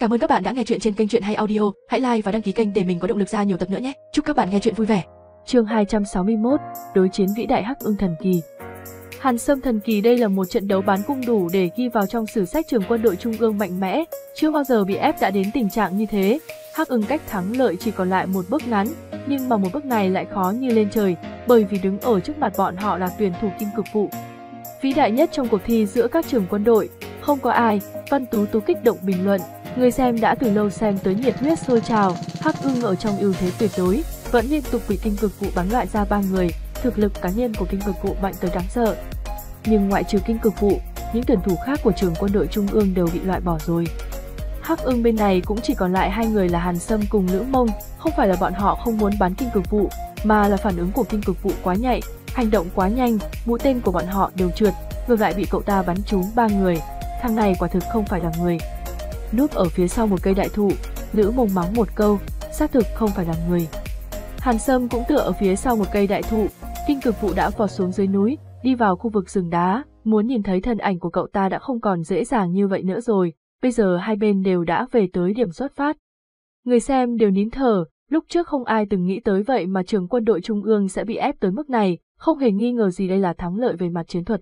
Cảm ơn các bạn đã nghe chuyện trên kênh Chuyện Hay Audio, hãy like và đăng ký kênh để mình có động lực ra nhiều tập nữa nhé. Chúc các bạn nghe chuyện vui vẻ. Chương 261: Đối chiến vĩ đại Hắc Ưng thần kỳ. Hàn Sâm thần kỳ đây là một trận đấu bán cung đủ để ghi vào trong sử sách trường quân đội trung ương mạnh mẽ, chưa bao giờ bị ép đã đến tình trạng như thế. Hắc Ưng cách thắng lợi chỉ còn lại một bước ngắn, nhưng mà một bước này lại khó như lên trời, bởi vì đứng ở trước mặt bọn họ là tuyển thủ kim cực vụ. Vĩ đại nhất trong cuộc thi giữa các trường quân đội, không có ai, Văn Tú Tú kích động bình luận, Người xem đã từ lâu xem tới nhiệt huyết sôi trào, Hắc Ưng ở trong ưu thế tuyệt đối, vẫn liên tục bị kinh cực cụ bắn loại ra ba người, thực lực cá nhân của kinh cực cụ mạnh tới đáng sợ. Nhưng ngoại trừ kinh cực cụ, những tuyển thủ khác của trường quân đội trung ương đều bị loại bỏ rồi. Hắc Ưng bên này cũng chỉ còn lại hai người là Hàn Sâm cùng Lữ Mông, không phải là bọn họ không muốn bắn kinh cực vụ, mà là phản ứng của kinh cực vụ quá nhạy, hành động quá nhanh, mũi tên của bọn họ đều trượt, vừa lại bị cậu ta bắn trúng ba người. Thằng này quả thực không phải là người, núp ở phía sau một cây đại thụ, nữ Mông mắng một câu, xác thực không phải là người. Hàn Sâm cũng tựa ở phía sau một cây đại thụ, kinh cực vụ đã vọt xuống dưới núi, đi vào khu vực rừng đá, muốn nhìn thấy thân ảnh của cậu ta đã không còn dễ dàng như vậy nữa rồi, bây giờ hai bên đều đã về tới điểm xuất phát. Người xem đều nín thở, lúc trước không ai từng nghĩ tới vậy mà trường quân đội trung ương sẽ bị ép tới mức này, không hề nghi ngờ gì đây là thắng lợi về mặt chiến thuật.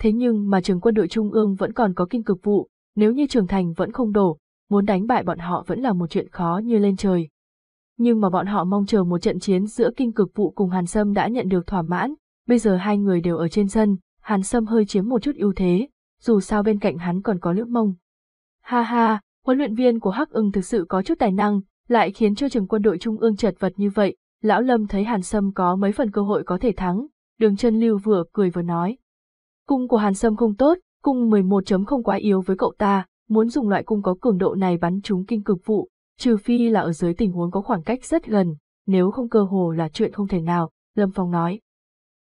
Thế nhưng mà trường quân đội trung ương vẫn còn có kinh cực vụ, nếu như Trường thành vẫn không đổ, muốn đánh bại bọn họ vẫn là một chuyện khó như lên trời. Nhưng mà bọn họ mong chờ một trận chiến giữa kinh cực vụ cùng Hàn Sâm đã nhận được thỏa mãn, bây giờ hai người đều ở trên sân, Hàn Sâm hơi chiếm một chút ưu thế, dù sao bên cạnh hắn còn có lưỡng mông. Ha ha, huấn luyện viên của Hắc ưng thực sự có chút tài năng, lại khiến cho trường quân đội trung ương chật vật như vậy, lão Lâm thấy Hàn Sâm có mấy phần cơ hội có thể thắng, đường chân lưu vừa cười vừa nói. Cung của Hàn Sâm không tốt, Cung 11.0 quá yếu với cậu ta, muốn dùng loại cung có cường độ này bắn trúng kinh cực vụ, trừ phi là ở dưới tình huống có khoảng cách rất gần, nếu không cơ hồ là chuyện không thể nào, Lâm Phong nói.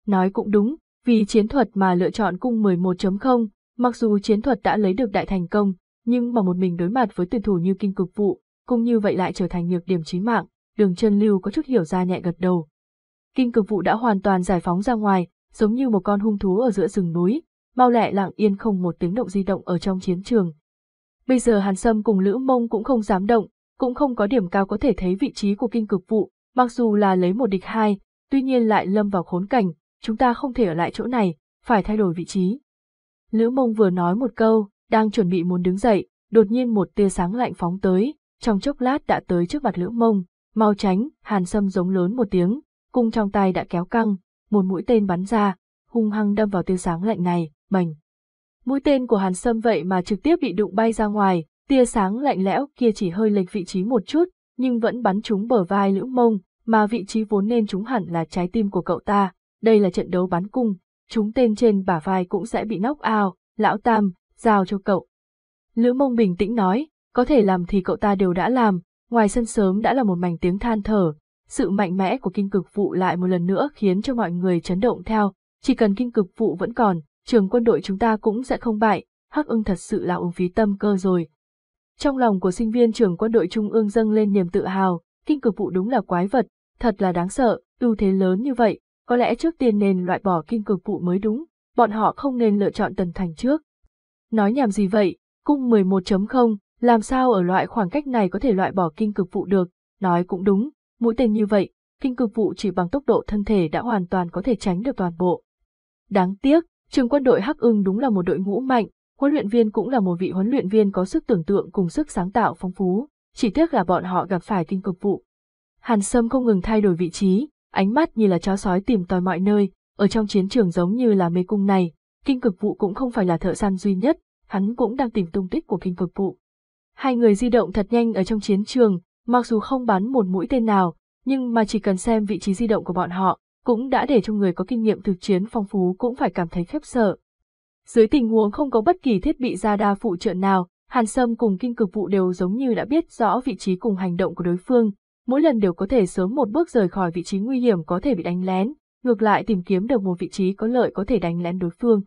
Nói cũng đúng, vì chiến thuật mà lựa chọn cung 11.0, mặc dù chiến thuật đã lấy được đại thành công, nhưng mà một mình đối mặt với tuyển thủ như kinh cực vụ, cung như vậy lại trở thành nhược điểm chí mạng, đường chân lưu có chút hiểu ra nhẹ gật đầu. Kinh cực vụ đã hoàn toàn giải phóng ra ngoài, giống như một con hung thú ở giữa rừng núi, mau lẹ lặng yên không một tiếng động di động ở trong chiến trường. Bây giờ Hàn Sâm cùng Lữ Mông cũng không dám động, cũng không có điểm cao có thể thấy vị trí của kinh cực vụ, mặc dù là lấy một địch hai, tuy nhiên lại lâm vào khốn cảnh, chúng ta không thể ở lại chỗ này, phải thay đổi vị trí. Lữ Mông vừa nói một câu, đang chuẩn bị muốn đứng dậy, đột nhiên một tia sáng lạnh phóng tới, trong chốc lát đã tới trước mặt Lữ Mông, mau tránh, Hàn Sâm giống lớn một tiếng, cung trong tay đã kéo căng, một mũi tên bắn ra, hung hăng đâm vào tia sáng lạnh này, bành. Mũi tên của Hàn Sâm vậy mà trực tiếp bị đụng bay ra ngoài, tia sáng lạnh lẽo kia chỉ hơi lệch vị trí một chút, nhưng vẫn bắn trúng bờ vai Lữ Mông, mà vị trí vốn nên trúng hẳn là trái tim của cậu ta. Đây là trận đấu bắn cung, trúng tên trên bả vai cũng sẽ bị nóc ao, lão tam, giao cho cậu. Lữ Mông bình tĩnh nói, có thể làm thì cậu ta đều đã làm, ngoài sân sớm đã là một mảnh tiếng than thở, sự mạnh mẽ của kinh cực vụ lại một lần nữa khiến cho mọi người chấn động theo, chỉ cần kinh cực vụ vẫn còn, trường quân đội chúng ta cũng sẽ không bại, Hắc ưng thật sự là uống phí tâm cơ rồi. Trong lòng của sinh viên trường quân đội trung ương dâng lên niềm tự hào, kinh cực vụ đúng là quái vật, thật là đáng sợ, ưu thế lớn như vậy, có lẽ trước tiên nên loại bỏ kinh cực vụ mới đúng, bọn họ không nên lựa chọn tần thành trước. Nói nhảm gì vậy, cung 11.0, làm sao ở loại khoảng cách này có thể loại bỏ kinh cực vụ được, nói cũng đúng, mũi tên như vậy, kinh cực vụ chỉ bằng tốc độ thân thể đã hoàn toàn có thể tránh được toàn bộ. Đáng tiếc, Trường quân đội Hắc Ưng đúng là một đội ngũ mạnh, huấn luyện viên cũng là một vị huấn luyện viên có sức tưởng tượng cùng sức sáng tạo phong phú, chỉ tiếc là bọn họ gặp phải kinh cực vụ. Hàn Sâm không ngừng thay đổi vị trí, ánh mắt như là chó sói tìm tòi mọi nơi, ở trong chiến trường giống như là mê cung này, kinh cực vụ cũng không phải là thợ săn duy nhất, hắn cũng đang tìm tung tích của kinh cực vụ. Hai người di động thật nhanh ở trong chiến trường, mặc dù không bắn một mũi tên nào, nhưng mà chỉ cần xem vị trí di động của bọn họ, cũng đã để cho người có kinh nghiệm thực chiến phong phú cũng phải cảm thấy khiếp sợ. Dưới tình huống không có bất kỳ thiết bị gia radar phụ trợ nào, Hàn Sâm cùng kinh cực vụ đều giống như đã biết rõ vị trí cùng hành động của đối phương, mỗi lần đều có thể sớm một bước rời khỏi vị trí nguy hiểm có thể bị đánh lén, ngược lại tìm kiếm được một vị trí có lợi có thể đánh lén đối phương.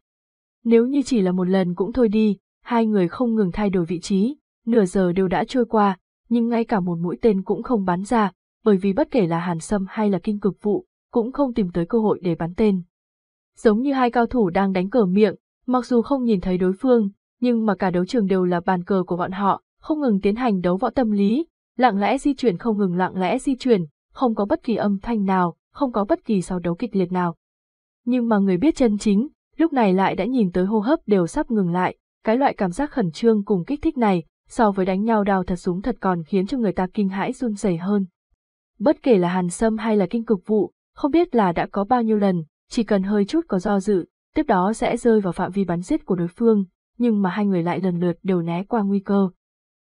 Nếu như chỉ là một lần cũng thôi đi, hai người không ngừng thay đổi vị trí, nửa giờ đều đã trôi qua, nhưng ngay cả một mũi tên cũng không bắn ra, bởi vì bất kể là Hàn Sâm hay là kinh cực vụ, cũng không tìm tới cơ hội để bắn tên. Giống như hai cao thủ đang đánh cờ miệng, mặc dù không nhìn thấy đối phương, nhưng mà cả đấu trường đều là bàn cờ của bọn họ, không ngừng tiến hành đấu võ tâm lý, lặng lẽ di chuyển không ngừng lặng lẽ di chuyển, không có bất kỳ âm thanh nào, không có bất kỳ sau đấu kịch liệt nào. Nhưng mà người biết chân chính, lúc này lại đã nhìn tới hô hấp đều sắp ngừng lại, cái loại cảm giác khẩn trương cùng kích thích này, so với đánh nhau đào thật súng thật còn khiến cho người ta kinh hãi run rẩy hơn. Bất kể là Hàn Sâm hay là kinh cực vụ, không biết là đã có bao nhiêu lần, chỉ cần hơi chút có do dự, tiếp đó sẽ rơi vào phạm vi bắn giết của đối phương, nhưng mà hai người lại lần lượt đều né qua nguy cơ.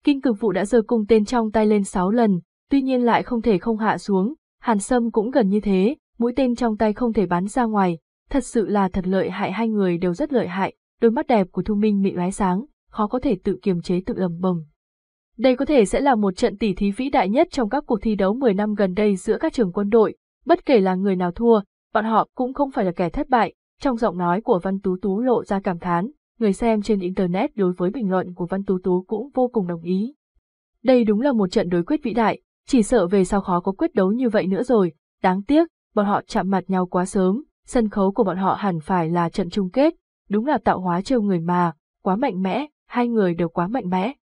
Kinh cực vụ đã giơ cung tên trong tay lên 6 lần, tuy nhiên lại không thể không hạ xuống, hàn sâm cũng gần như thế, mũi tên trong tay không thể bắn ra ngoài, thật sự là thật lợi hại hai người đều rất lợi hại, đôi mắt đẹp của Thu Minh mị lóe sáng, khó có thể tự kiềm chế tự lầm bầm. Đây có thể sẽ là một trận tỉ thí vĩ đại nhất trong các cuộc thi đấu 10 năm gần đây giữa các trường quân đội, Bất kể là người nào thua, bọn họ cũng không phải là kẻ thất bại, trong giọng nói của Văn Tú Tú lộ ra cảm thán, người xem trên Internet đối với bình luận của Văn Tú Tú cũng vô cùng đồng ý. Đây đúng là một trận đối quyết vĩ đại, chỉ sợ về sau khó có quyết đấu như vậy nữa rồi, đáng tiếc, bọn họ chạm mặt nhau quá sớm, sân khấu của bọn họ hẳn phải là trận chung kết, đúng là tạo hóa trêu người mà, quá mạnh mẽ, hai người đều quá mạnh mẽ.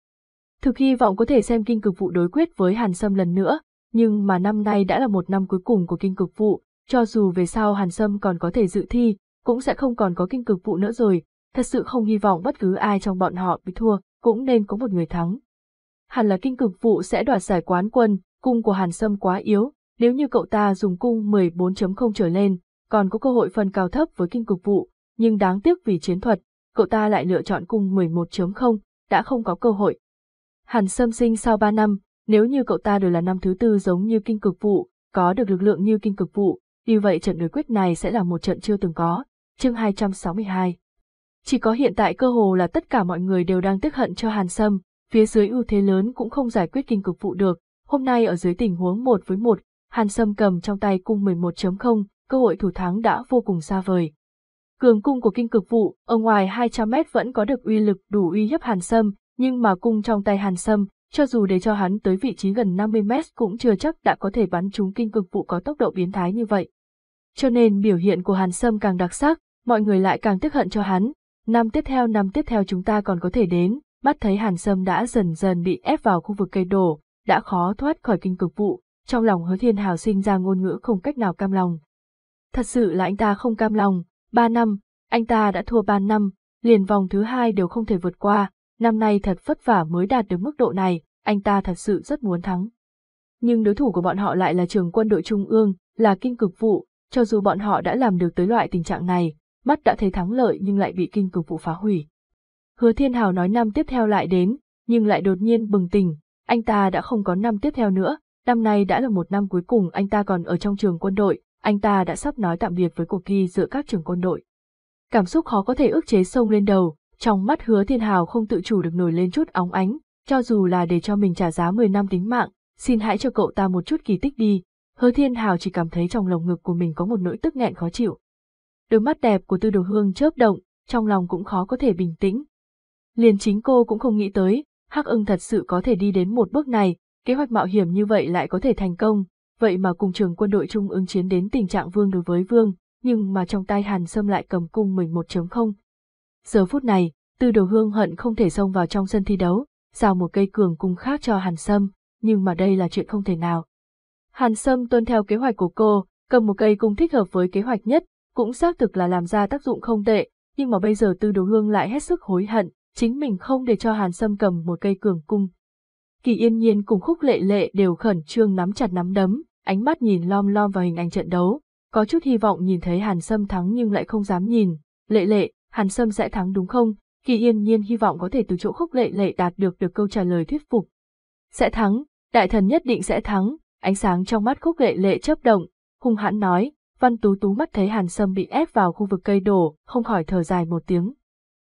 Thực hy vọng có thể xem kinh cực vụ đối quyết với Hàn Sâm lần nữa, nhưng mà năm nay đã là một năm cuối cùng của kinh cực vụ, cho dù về sau Hàn Sâm còn có thể dự thi, cũng sẽ không còn có kinh cực vụ nữa rồi, thật sự không hy vọng bất cứ ai trong bọn họ bị thua, cũng nên có một người thắng. Hàn là kinh cực vụ sẽ đoạt giải quán quân, cung của Hàn Sâm quá yếu, nếu như cậu ta dùng cung 14.0 trở lên, còn có cơ hội phân cao thấp với kinh cực vụ, nhưng đáng tiếc vì chiến thuật, cậu ta lại lựa chọn cung 11.0, đã không có cơ hội. Hàn Sâm sinh sau 3 năm, nếu như cậu ta đều là năm thứ tư giống như kinh cực vụ, có được lực lượng như kinh cực vụ, như vậy trận đối quyết này sẽ là một trận chưa từng có. Chương 262 Chỉ có hiện tại cơ hồ là tất cả mọi người đều đang tức hận cho Hàn Sâm, phía dưới ưu thế lớn cũng không giải quyết kinh cực vụ được. Hôm nay ở dưới tình huống 1 với 1, Hàn Sâm cầm trong tay cung 11.0, cơ hội thủ thắng đã vô cùng xa vời. Cường cung của kinh cực vụ, ở ngoài 200 mét vẫn có được uy lực đủ uy hiếp Hàn Sâm, nhưng mà cung trong tay Hàn Sâm cho dù để cho hắn tới vị trí gần 50 mét cũng chưa chắc đã có thể bắn trúng kinh cực vụ có tốc độ biến thái như vậy. Cho nên biểu hiện của Hàn Sâm càng đặc sắc, mọi người lại càng tức hận cho hắn. Năm tiếp theo năm tiếp theo chúng ta còn có thể đến, mắt thấy Hàn Sâm đã dần dần bị ép vào khu vực cây đổ, đã khó thoát khỏi kinh cực vụ, trong lòng hứa thiên hào sinh ra ngôn ngữ không cách nào cam lòng. Thật sự là anh ta không cam lòng, ba năm, anh ta đã thua ba năm, liền vòng thứ hai đều không thể vượt qua, năm nay thật vất vả mới đạt được mức độ này, anh ta thật sự rất muốn thắng. Nhưng đối thủ của bọn họ lại là trường quân đội trung ương, là kinh cực vụ, cho dù bọn họ đã làm được tới loại tình trạng này, mắt đã thấy thắng lợi nhưng lại bị kinh cực vụ phá hủy. Hứa Thiên Hào nói năm tiếp theo lại đến, nhưng lại đột nhiên bừng tỉnh, anh ta đã không có năm tiếp theo nữa, năm nay đã là một năm cuối cùng anh ta còn ở trong trường quân đội, anh ta đã sắp nói tạm biệt với cuộc thi giữa các trường quân đội. Cảm xúc khó có thể ức chế sông lên đầu, trong mắt hứa thiên hào không tự chủ được nổi lên chút óng ánh, cho dù là để cho mình trả giá 10 năm tính mạng, xin hãy cho cậu ta một chút kỳ tích đi. Hứa thiên hào chỉ cảm thấy trong lồng ngực của mình có một nỗi tức nghẹn khó chịu. Đôi mắt đẹp của tư đồ hương chớp động, trong lòng cũng khó có thể bình tĩnh. Liền chính cô cũng không nghĩ tới, Hắc ưng thật sự có thể đi đến một bước này, kế hoạch mạo hiểm như vậy lại có thể thành công, vậy mà cùng trường quân đội trung ứng chiến đến tình trạng vương đối với vương, nhưng mà trong tay Hàn Sâm lại cầm cung mình một chấm không. Giờ phút này, Tư Đồ Hương hận không thể xông vào trong sân thi đấu, giao một cây cường cung khác cho Hàn Sâm, nhưng mà đây là chuyện không thể nào. Hàn Sâm tuân theo kế hoạch của cô, cầm một cây cung thích hợp với kế hoạch nhất, cũng xác thực là làm ra tác dụng không tệ, nhưng mà bây giờ Tư Đồ Hương lại hết sức hối hận, chính mình không để cho Hàn Sâm cầm một cây cường cung. Kỳ Yên Nhiên cùng Khúc Lệ Lệ đều khẩn trương nắm chặt nắm đấm, ánh mắt nhìn lom lom vào hình ảnh trận đấu, có chút hy vọng nhìn thấy Hàn Sâm thắng nhưng lại không dám nhìn, Lệ Lệ, Hàn Sâm sẽ thắng đúng không? Kỳ yên nhiên hy vọng có thể từ chỗ khúc lệ lệ đạt được được câu trả lời thuyết phục. Sẽ thắng, đại thần nhất định sẽ thắng, ánh sáng trong mắt khúc lệ lệ chớp động, hung hãn nói, văn tú tú mắt thấy Hàn Sâm bị ép vào khu vực cây đổ, không khỏi thở dài một tiếng.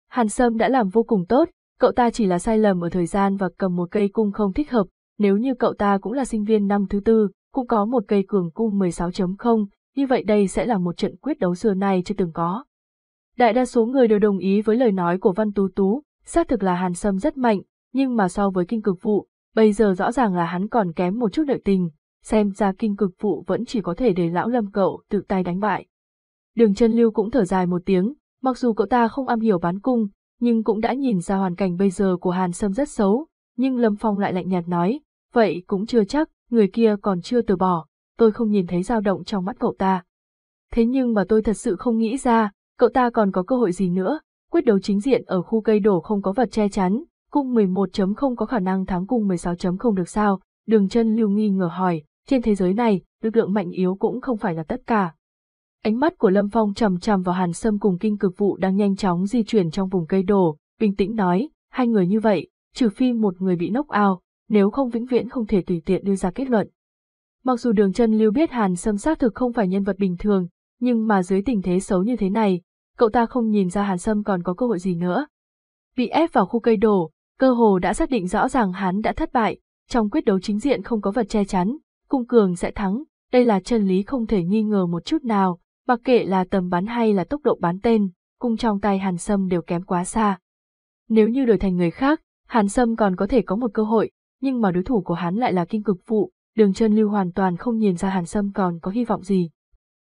Hàn Sâm đã làm vô cùng tốt, cậu ta chỉ là sai lầm ở thời gian và cầm một cây cung không thích hợp, nếu như cậu ta cũng là sinh viên năm thứ tư, cũng có một cây cường cung 16.0, như vậy đây sẽ là một trận quyết đấu xưa nay chưa từng có. Đại đa số người đều đồng ý với lời nói của Văn Tú Tú, xác thực là Hàn Sâm rất mạnh, nhưng mà so với kinh cực vụ, bây giờ rõ ràng là hắn còn kém một chút đợi tình, xem ra kinh cực vụ vẫn chỉ có thể để lão lâm cậu tự tay đánh bại. Đường chân lưu cũng thở dài một tiếng, mặc dù cậu ta không am hiểu bán cung, nhưng cũng đã nhìn ra hoàn cảnh bây giờ của Hàn Sâm rất xấu, nhưng Lâm Phong lại lạnh nhạt nói, vậy cũng chưa chắc, người kia còn chưa từ bỏ, tôi không nhìn thấy dao động trong mắt cậu ta. Thế nhưng mà tôi thật sự không nghĩ ra, Cậu ta còn có cơ hội gì nữa, quyết đấu chính diện ở khu cây đổ không có vật che chắn, cung 11.0 có khả năng thắng cung 16.0 được sao, đường chân lưu nghi ngờ hỏi, trên thế giới này, lực lượng mạnh yếu cũng không phải là tất cả. Ánh mắt của Lâm Phong chầm chằm vào Hàn Sâm cùng kinh cực vụ đang nhanh chóng di chuyển trong vùng cây đổ, bình tĩnh nói, hai người như vậy, trừ phi một người bị nốc ao, nếu không vĩnh viễn không thể tùy tiện đưa ra kết luận. Mặc dù đường chân lưu biết Hàn Sâm xác thực không phải nhân vật bình thường, nhưng mà dưới tình thế xấu như thế này, cậu ta không nhìn ra Hàn Sâm còn có cơ hội gì nữa. Bị ép vào khu cây đổ, cơ hồ đã xác định rõ ràng hắn đã thất bại, trong quyết đấu chính diện không có vật che chắn, cung cường sẽ thắng, đây là chân lý không thể nghi ngờ một chút nào, mặc kệ là tầm bắn hay là tốc độ bắn tên, cung trong tay Hàn Sâm đều kém quá xa. Nếu như đổi thành người khác, Hàn Sâm còn có thể có một cơ hội, nhưng mà đối thủ của hắn lại là kinh cực phụ, đường chân lưu hoàn toàn không nhìn ra Hàn Sâm còn có hy vọng gì.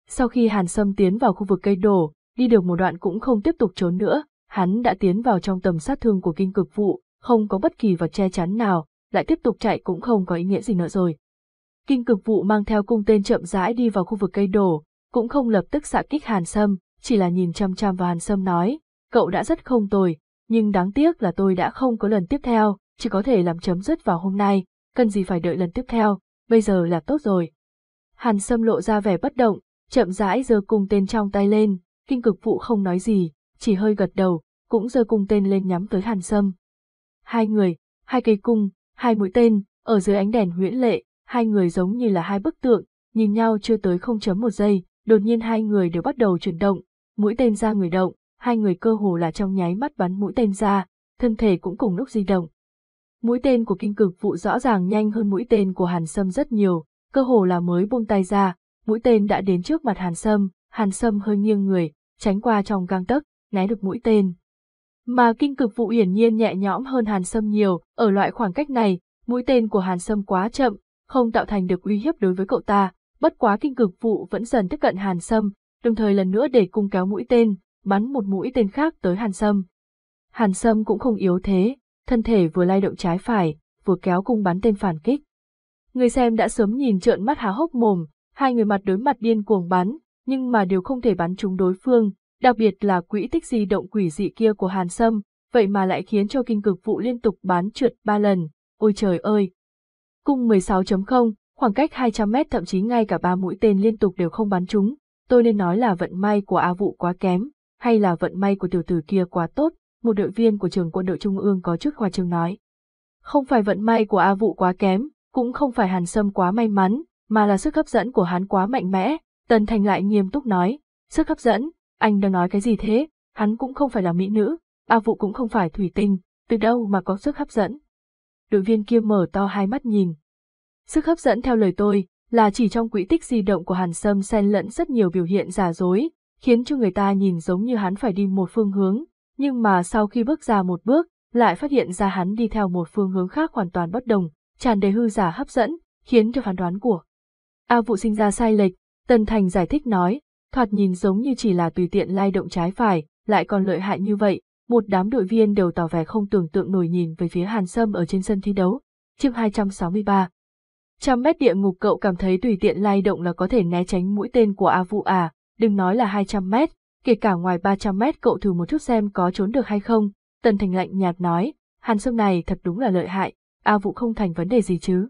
Sau khi Hàn Sâm tiến vào khu vực cây đổ, đi được một đoạn cũng không tiếp tục trốn nữa, hắn đã tiến vào trong tầm sát thương của kinh cực vụ, không có bất kỳ vật che chắn nào, lại tiếp tục chạy cũng không có ý nghĩa gì nữa rồi. Kinh cực vụ mang theo cung tên chậm rãi đi vào khu vực cây đổ, cũng không lập tức xạ kích Hàn Sâm, chỉ là nhìn chăm chăm vào Hàn Sâm nói, cậu đã rất không tồi, nhưng đáng tiếc là tôi đã không có lần tiếp theo, chỉ có thể làm chấm dứt vào hôm nay, cần gì phải đợi lần tiếp theo, bây giờ là tốt rồi. Hàn Sâm lộ ra vẻ bất động, chậm rãi giơ cung tên trong tay lên, Kinh cực phụ không nói gì, chỉ hơi gật đầu, cũng giơ cung tên lên nhắm tới hàn sâm. Hai người, hai cây cung, hai mũi tên, ở dưới ánh đèn huyễn lệ, hai người giống như là hai bức tượng, nhìn nhau chưa tới không chấm một giây, đột nhiên hai người đều bắt đầu chuyển động, mũi tên ra người động, hai người cơ hồ là trong nháy mắt bắn mũi tên ra, thân thể cũng cùng lúc di động. Mũi tên của kinh cực phụ rõ ràng nhanh hơn mũi tên của Hàn Sâm rất nhiều, cơ hồ là mới buông tay ra, mũi tên đã đến trước mặt Hàn Sâm, Hàn Sâm hơi nghiêng người, tránh qua trong gang tấc, né được mũi tên. Mà kinh cực vụ hiển nhiên nhẹ nhõm hơn Hàn Sâm nhiều, ở loại khoảng cách này, mũi tên của Hàn Sâm quá chậm, không tạo thành được uy hiếp đối với cậu ta, bất quá kinh cực vụ vẫn dần tiếp cận Hàn Sâm, đồng thời lần nữa để cung kéo mũi tên, bắn một mũi tên khác tới Hàn Sâm. Hàn Sâm cũng không yếu thế, thân thể vừa lay động trái phải, vừa kéo cung bắn tên phản kích. Người xem đã sớm nhìn trợn mắt há hốc mồm, hai người mặt đối mặt điên cuồng bắn, nhưng mà đều không thể bắn trúng đối phương, đặc biệt là quỹ tích di động quỷ dị kia của Hàn Sâm, vậy mà lại khiến cho kinh cực vụ liên tục bắn trượt 3 lần, ôi trời ơi! Cung 16.0, khoảng cách 200 mét thậm chí ngay cả ba mũi tên liên tục đều không bắn trúng, tôi nên nói là vận may của A Vụ quá kém, hay là vận may của tiểu tử kia quá tốt, một đội viên của trường quân đội trung ương có chút khoa trường nói. Không phải vận may của A Vụ quá kém, cũng không phải Hàn Sâm quá may mắn, mà là sức hấp dẫn của hắn quá mạnh mẽ, Tần Thành lại nghiêm túc nói, sức hấp dẫn, anh đang nói cái gì thế, hắn cũng không phải là mỹ nữ, A Vũ cũng không phải thủy tinh, từ đâu mà có sức hấp dẫn. Đội viên kia mở to hai mắt nhìn. Sức hấp dẫn theo lời tôi, là chỉ trong quỹ tích di động của Hàn Sâm xen lẫn rất nhiều biểu hiện giả dối, khiến cho người ta nhìn giống như hắn phải đi một phương hướng, nhưng mà sau khi bước ra một bước, lại phát hiện ra hắn đi theo một phương hướng khác hoàn toàn bất đồng, tràn đầy hư giả hấp dẫn, khiến cho phán đoán của A Vũ sinh ra sai lệch, Tần Thành giải thích nói, thoạt nhìn giống như chỉ là tùy tiện lay động trái phải, lại còn lợi hại như vậy, một đám đội viên đều tỏ vẻ không tưởng tượng nổi nhìn về phía Hàn Sâm ở trên sân thi đấu. Chương 263 Trăm mét địa ngục cậu cảm thấy tùy tiện lay động là có thể né tránh mũi tên của A Vũ à, đừng nói là 200 mét, kể cả ngoài 300 mét cậu thử một chút xem có trốn được hay không, Tần Thành lạnh nhạt nói, Hàn Sâm này thật đúng là lợi hại, A Vũ không thành vấn đề gì chứ.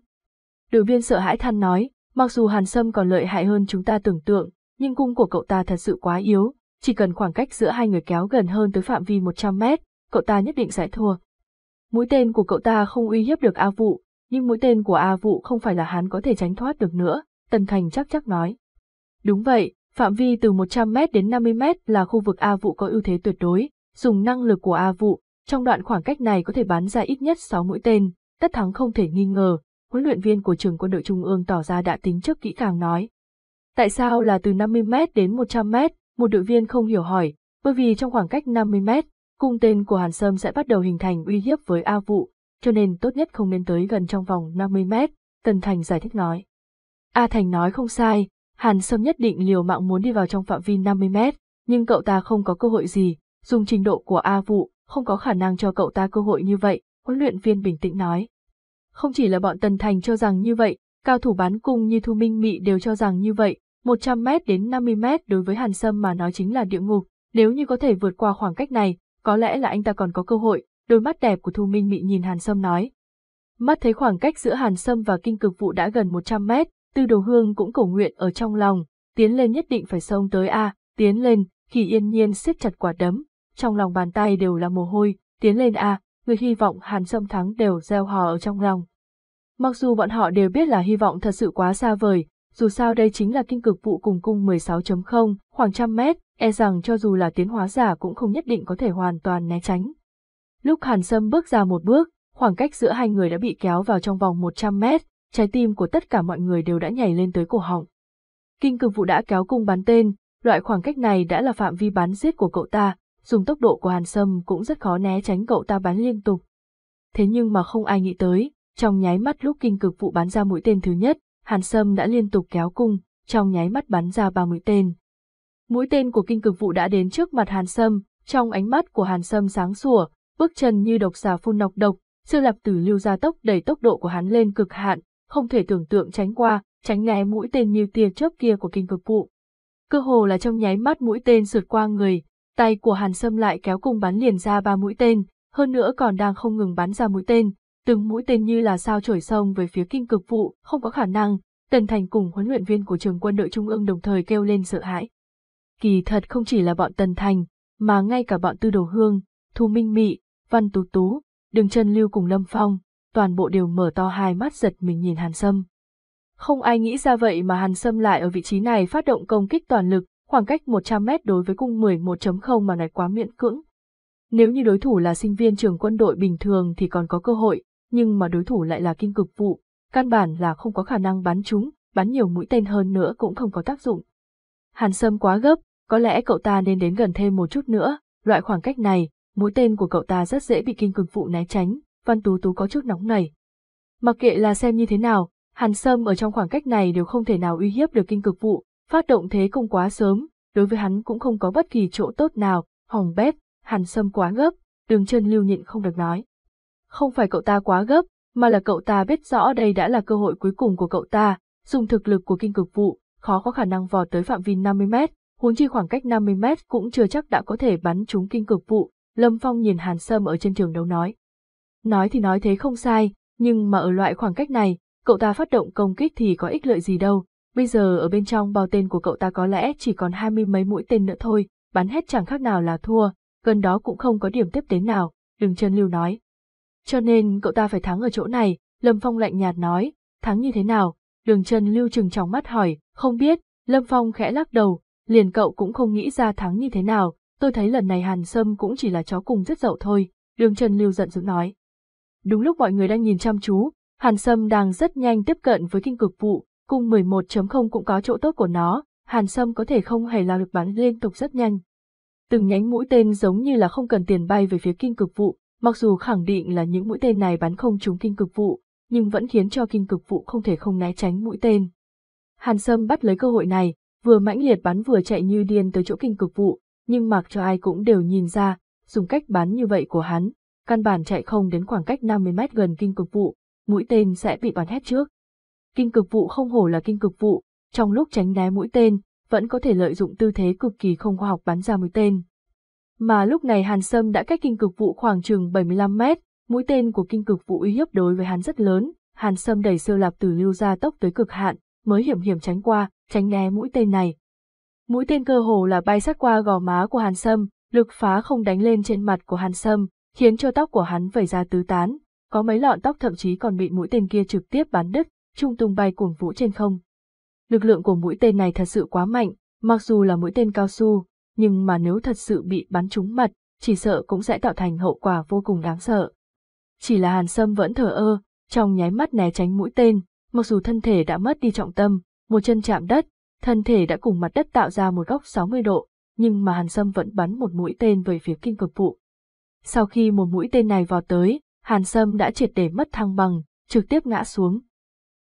Đội viên sợ hãi than nói, Mặc dù Hàn Sâm còn lợi hại hơn chúng ta tưởng tượng, nhưng cung của cậu ta thật sự quá yếu, chỉ cần khoảng cách giữa hai người kéo gần hơn tới phạm vi 100 mét, cậu ta nhất định sẽ thua. Mũi tên của cậu ta không uy hiếp được A Vụ, nhưng mũi tên của A Vụ không phải là hắn có thể tránh thoát được nữa, Tần Thành chắc chắc nói. Đúng vậy, phạm vi từ 100 mét đến 50 mét là khu vực A Vụ có ưu thế tuyệt đối, dùng năng lực của A Vụ, trong đoạn khoảng cách này có thể bắn ra ít nhất 6 mũi tên, tất thắng không thể nghi ngờ, huấn luyện viên của trường quân đội Trung ương tỏ ra đã tính trước kỹ càng nói. Tại sao là từ 50m đến 100m, một đội viên không hiểu hỏi, bởi vì trong khoảng cách 50m, cung tên của Hàn Sâm sẽ bắt đầu hình thành uy hiếp với A Vụ, cho nên tốt nhất không nên tới gần trong vòng 50m, Tần Thành giải thích nói. A Thành nói không sai, Hàn Sâm nhất định liều mạng muốn đi vào trong phạm vi 50m, nhưng cậu ta không có cơ hội gì, dùng trình độ của A Vụ, không có khả năng cho cậu ta cơ hội như vậy, huấn luyện viên bình tĩnh nói. Không chỉ là bọn Tần Thành cho rằng như vậy, cao thủ bán cung như Thu Minh Mị đều cho rằng như vậy, 100m đến 50m đối với Hàn Sâm mà nói chính là địa ngục, nếu như có thể vượt qua khoảng cách này, có lẽ là anh ta còn có cơ hội, đôi mắt đẹp của Thu Minh Mị nhìn Hàn Sâm nói. Mắt thấy khoảng cách giữa Hàn Sâm và kinh cực vụ đã gần 100m, tư đồ hương cũng cầu nguyện ở trong lòng, tiến lên nhất định phải xông tới A, tiến lên, khi yên nhiên siết chặt quả đấm, trong lòng bàn tay đều là mồ hôi, tiến lên A, người hy vọng Hàn Sâm thắng đều gieo hò ở trong lòng. Mặc dù bọn họ đều biết là hy vọng thật sự quá xa vời, dù sao đây chính là kinh cực vụ cùng cung 16.0, khoảng trăm mét, e rằng cho dù là tiến hóa giả cũng không nhất định có thể hoàn toàn né tránh. Lúc Hàn Sâm bước ra một bước, khoảng cách giữa hai người đã bị kéo vào trong vòng 100 mét, trái tim của tất cả mọi người đều đã nhảy lên tới cổ họng. Kinh cực vụ đã kéo cung bắn tên, loại khoảng cách này đã là phạm vi bắn giết của cậu ta, dùng tốc độ của Hàn Sâm cũng rất khó né tránh cậu ta bắn liên tục. Thế nhưng mà không ai nghĩ tới, trong nháy mắt lúc kinh cực vụ bắn ra mũi tên thứ nhất, Hàn Sâm đã liên tục kéo cung, trong nháy mắt bắn ra ba mũi tên. Mũi tên của kinh cực vụ đã đến trước mặt Hàn Sâm, trong ánh mắt của Hàn Sâm sáng sủa, bước chân như độc xà phun nọc độc, Sư Lạp Tử lưu ra tốc đẩy tốc độ của hắn lên cực hạn, không thể tưởng tượng tránh qua, tránh né mũi tên như tia chớp kia của kinh cực vụ. Cơ hồ là trong nháy mắt mũi tên sượt qua người, Tay của Hàn Sâm lại kéo cùng bắn liền ra ba mũi tên, hơn nữa còn đang không ngừng bắn ra mũi tên, từng mũi tên như là sao chổi sông về phía kinh cực vụ, không có khả năng, Tần Thành cùng huấn luyện viên của trường quân đội trung ương đồng thời kêu lên sợ hãi. Kỳ thật không chỉ là bọn Tần Thành, mà ngay cả bọn Tư Đồ Hương, Thu Minh Mị, Văn Tú Tú, Đường Trần Lưu cùng Lâm Phong, toàn bộ đều mở to hai mắt giật mình nhìn Hàn Sâm. Không ai nghĩ ra vậy mà Hàn Sâm lại ở vị trí này phát động công kích toàn lực, khoảng cách 100 mét đối với cung 11.0 mà nói quá miễn cưỡng. Nếu như đối thủ là sinh viên trường quân đội bình thường thì còn có cơ hội, nhưng mà đối thủ lại là kinh cực vụ, căn bản là không có khả năng bắn chúng, bắn nhiều mũi tên hơn nữa cũng không có tác dụng. Hàn Sâm quá gấp, có lẽ cậu ta nên đến gần thêm một chút nữa, loại khoảng cách này, mũi tên của cậu ta rất dễ bị kinh cực vụ né tránh, Văn Tú Tú có chút nóng nảy. Mặc kệ là xem như thế nào, Hàn Sâm ở trong khoảng cách này đều không thể nào uy hiếp được kinh cực vụ, Phát động thế công quá sớm, đối với hắn cũng không có bất kỳ chỗ tốt nào, hỏng bét, hàn sâm quá gấp, đường chân lưu nhịn không được nói. Không phải cậu ta quá gấp, mà là cậu ta biết rõ đây đã là cơ hội cuối cùng của cậu ta, dùng thực lực của kinh cực vụ, khó có khả năng vò tới phạm vi 50 mét, huống chi khoảng cách 50 mét cũng chưa chắc đã có thể bắn trúng kinh cực vụ, Lâm Phong nhìn Hàn Sâm ở trên trường đấu nói. Nói thì nói thế không sai, nhưng mà ở loại khoảng cách này, cậu ta phát động công kích thì có ích lợi gì đâu, Bây giờ ở bên trong bao tên của cậu ta có lẽ chỉ còn hai mươi mấy mũi tên nữa thôi, bắn hết chẳng khác nào là thua, gần đó cũng không có điểm tiếp tế nào, đừng chân lưu nói. Cho nên cậu ta phải thắng ở chỗ này, Lâm Phong lạnh nhạt nói, thắng như thế nào? Đường Trần lưu trừng trong mắt hỏi, không biết, Lâm Phong khẽ lắc đầu, liền cậu cũng không nghĩ ra thắng như thế nào, tôi thấy lần này Hàn Sâm cũng chỉ là chó cùng rất dậu thôi, đường Trần lưu giận dữ nói. Đúng lúc mọi người đang nhìn chăm chú, Hàn Sâm đang rất nhanh tiếp cận với kinh cực vụ, Cung 11.0 cũng có chỗ tốt của nó, Hàn Sâm có thể không hề là được bắn liên tục rất nhanh. Từng nhánh mũi tên giống như là không cần tiền bay về phía kinh cực vụ, mặc dù khẳng định là những mũi tên này bắn không trúng kinh cực vụ, nhưng vẫn khiến cho kinh cực vụ không thể không né tránh mũi tên. Hàn Sâm bắt lấy cơ hội này, vừa mãnh liệt bắn vừa chạy như điên tới chỗ kinh cực vụ, nhưng mặc cho ai cũng đều nhìn ra, dùng cách bắn như vậy của hắn, căn bản chạy không đến khoảng cách 50 mét gần kinh cực vụ, mũi tên sẽ bị bắn hết trước kinh cực vụ không hổ là kinh cực vụ, trong lúc tránh né mũi tên, vẫn có thể lợi dụng tư thế cực kỳ không khoa học bắn ra mũi tên. Mà lúc này Hàn Sâm đã cách kinh cực vụ khoảng chừng 75 mét, mũi tên của kinh cực vụ uy hiếp đối với hắn rất lớn, Hàn Sâm đẩy sơ lạp tử lưu ra tốc tới cực hạn, mới hiểm hiểm tránh qua, tránh né mũi tên này. Mũi tên cơ hồ là bay sát qua gò má của Hàn Sâm, lực phá không đánh lên trên mặt của Hàn Sâm, khiến cho tóc của hắn vẩy ra tứ tán, có mấy lọn tóc thậm chí còn bị mũi tên kia trực tiếp bắn đứt, trung tung bay cuồng vũ trên không. Lực lượng của mũi tên này thật sự quá mạnh, mặc dù là mũi tên cao su, nhưng mà nếu thật sự bị bắn trúng mặt, chỉ sợ cũng sẽ tạo thành hậu quả vô cùng đáng sợ. Chỉ là Hàn Sâm vẫn thở ơ, trong nháy mắt né tránh mũi tên, mặc dù thân thể đã mất đi trọng tâm, một chân chạm đất, thân thể đã cùng mặt đất tạo ra một góc 60 độ, nhưng mà Hàn Sâm vẫn bắn một mũi tên về phía kinh cực vụ. Sau khi một mũi tên này vào tới, Hàn Sâm đã triệt để mất thăng bằng, trực tiếp ngã xuống,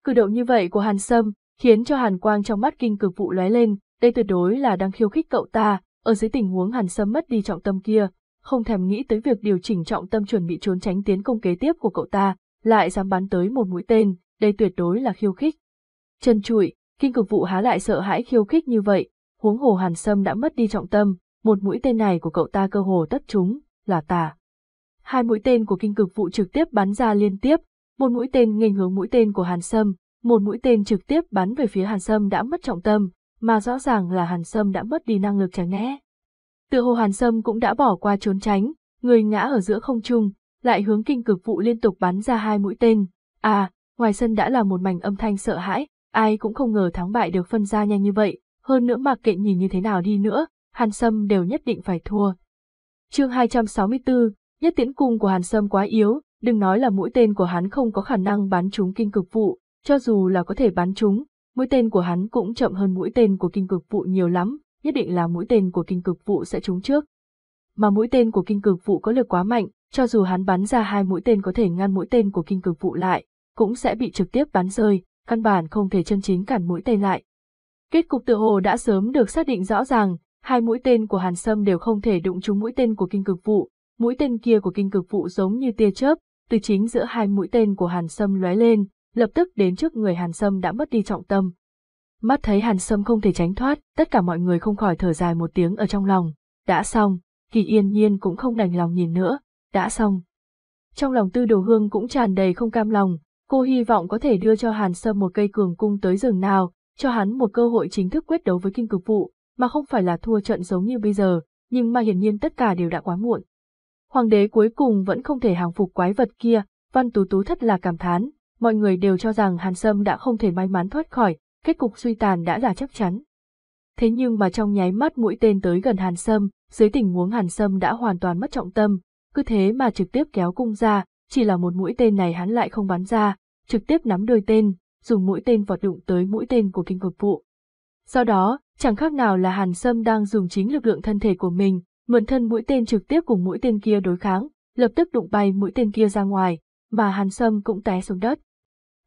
Cử động như vậy của Hàn Sâm khiến cho Hàn Quang trong mắt kinh cực vụ lóe lên, đây tuyệt đối là đang khiêu khích cậu ta, ở dưới tình huống Hàn Sâm mất đi trọng tâm kia, không thèm nghĩ tới việc điều chỉnh trọng tâm chuẩn bị trốn tránh tiến công kế tiếp của cậu ta, lại dám bắn tới một mũi tên, đây tuyệt đối là khiêu khích. Chân trụi, kinh cực vụ há lại sợ hãi khiêu khích như vậy, huống hồ Hàn Sâm đã mất đi trọng tâm, một mũi tên này của cậu ta cơ hồ tất chúng, là tà. Hai mũi tên của kinh cực vụ trực tiếp bắn ra liên tiếp, một mũi tên nghênh hướng mũi tên của Hàn Sâm, một mũi tên trực tiếp bắn về phía Hàn Sâm đã mất trọng tâm, mà rõ ràng là Hàn Sâm đã mất đi năng lực tránh né. Tựa hồ Hàn Sâm cũng đã bỏ qua trốn tránh, người ngã ở giữa không trung, lại hướng kinh cực vụ liên tục bắn ra hai mũi tên. À, ngoài sân đã là một mảnh âm thanh sợ hãi, ai cũng không ngờ thắng bại được phân ra nhanh như vậy, hơn nữa mặc kệ nhìn như thế nào đi nữa, Hàn Sâm đều nhất định phải thua. Chương 264, nhất tiễn cung của Hàn Sâm quá yếu, Đừng nói là mũi tên của hắn không có khả năng bắn trúng kinh cực vụ, cho dù là có thể bắn trúng, mũi tên của hắn cũng chậm hơn mũi tên của kinh cực vụ nhiều lắm, nhất định là mũi tên của kinh cực vụ sẽ trúng trước. Mà mũi tên của kinh cực vụ có lực quá mạnh, cho dù hắn bắn ra hai mũi tên có thể ngăn mũi tên của kinh cực vụ lại, cũng sẽ bị trực tiếp bắn rơi, căn bản không thể chân chính cản mũi tên lại. Kết cục tự hồ đã sớm được xác định rõ ràng, hai mũi tên của Hàn Sâm đều không thể đụng trúng mũi tên của kinh cực vụ, mũi tên kia của kinh cực vụ giống như tia chớp, từ chính giữa hai mũi tên của Hàn Sâm lóe lên, lập tức đến trước người Hàn Sâm đã mất đi trọng tâm. Mắt thấy Hàn Sâm không thể tránh thoát, tất cả mọi người không khỏi thở dài một tiếng ở trong lòng. Đã xong, Kỳ Yên Nhiên cũng không đành lòng nhìn nữa, đã xong. Trong lòng Tư Đồ Hương cũng tràn đầy không cam lòng, cô hy vọng có thể đưa cho Hàn Sâm một cây cường cung tới rừng nào, cho hắn một cơ hội chính thức quyết đấu với kinh cực vụ, mà không phải là thua trận giống như bây giờ, nhưng mà hiển nhiên tất cả đều đã quá muộn. Hoàng đế cuối cùng vẫn không thể hàng phục quái vật kia, Văn Tú Tú thật là cảm thán, mọi người đều cho rằng Hàn Sâm đã không thể may mắn thoát khỏi, kết cục suy tàn đã là chắc chắn. Thế nhưng mà trong nháy mắt mũi tên tới gần Hàn Sâm, dưới tình huống Hàn Sâm đã hoàn toàn mất trọng tâm, cứ thế mà trực tiếp kéo cung ra, chỉ là một mũi tên này hắn lại không bắn ra, trực tiếp nắm đôi tên, dùng mũi tên vọt đụng tới mũi tên của kinh cực vụ. Sau đó, chẳng khác nào là Hàn Sâm đang dùng chính lực lượng thân thể của mình, mượn thân mũi tên trực tiếp cùng mũi tên kia đối kháng, lập tức đụng bay mũi tên kia ra ngoài, mà Hàn Sâm cũng té xuống đất.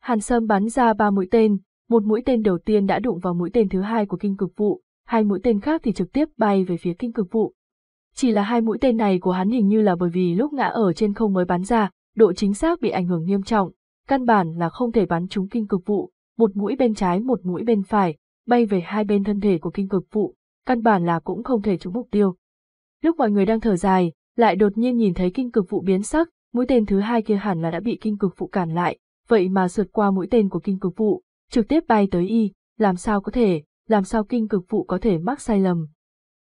Hàn Sâm bắn ra ba mũi tên, một mũi tên đầu tiên đã đụng vào mũi tên thứ hai của kinh cực vụ, hai mũi tên khác thì trực tiếp bay về phía kinh cực vụ. Chỉ là hai mũi tên này của hắn hình như là bởi vì lúc ngã ở trên không mới bắn ra, độ chính xác bị ảnh hưởng nghiêm trọng, căn bản là không thể bắn trúng kinh cực vụ, một mũi bên trái một mũi bên phải, bay về hai bên thân thể của kinh cực vụ, căn bản là cũng không thể trúng mục tiêu. Lúc mọi người đang thở dài, lại đột nhiên nhìn thấy kinh cực vụ biến sắc, mũi tên thứ hai kia hẳn là đã bị kinh cực vụ cản lại, vậy mà sượt qua mũi tên của kinh cực vụ, trực tiếp bay tới y, làm sao có thể, làm sao kinh cực vụ có thể mắc sai lầm.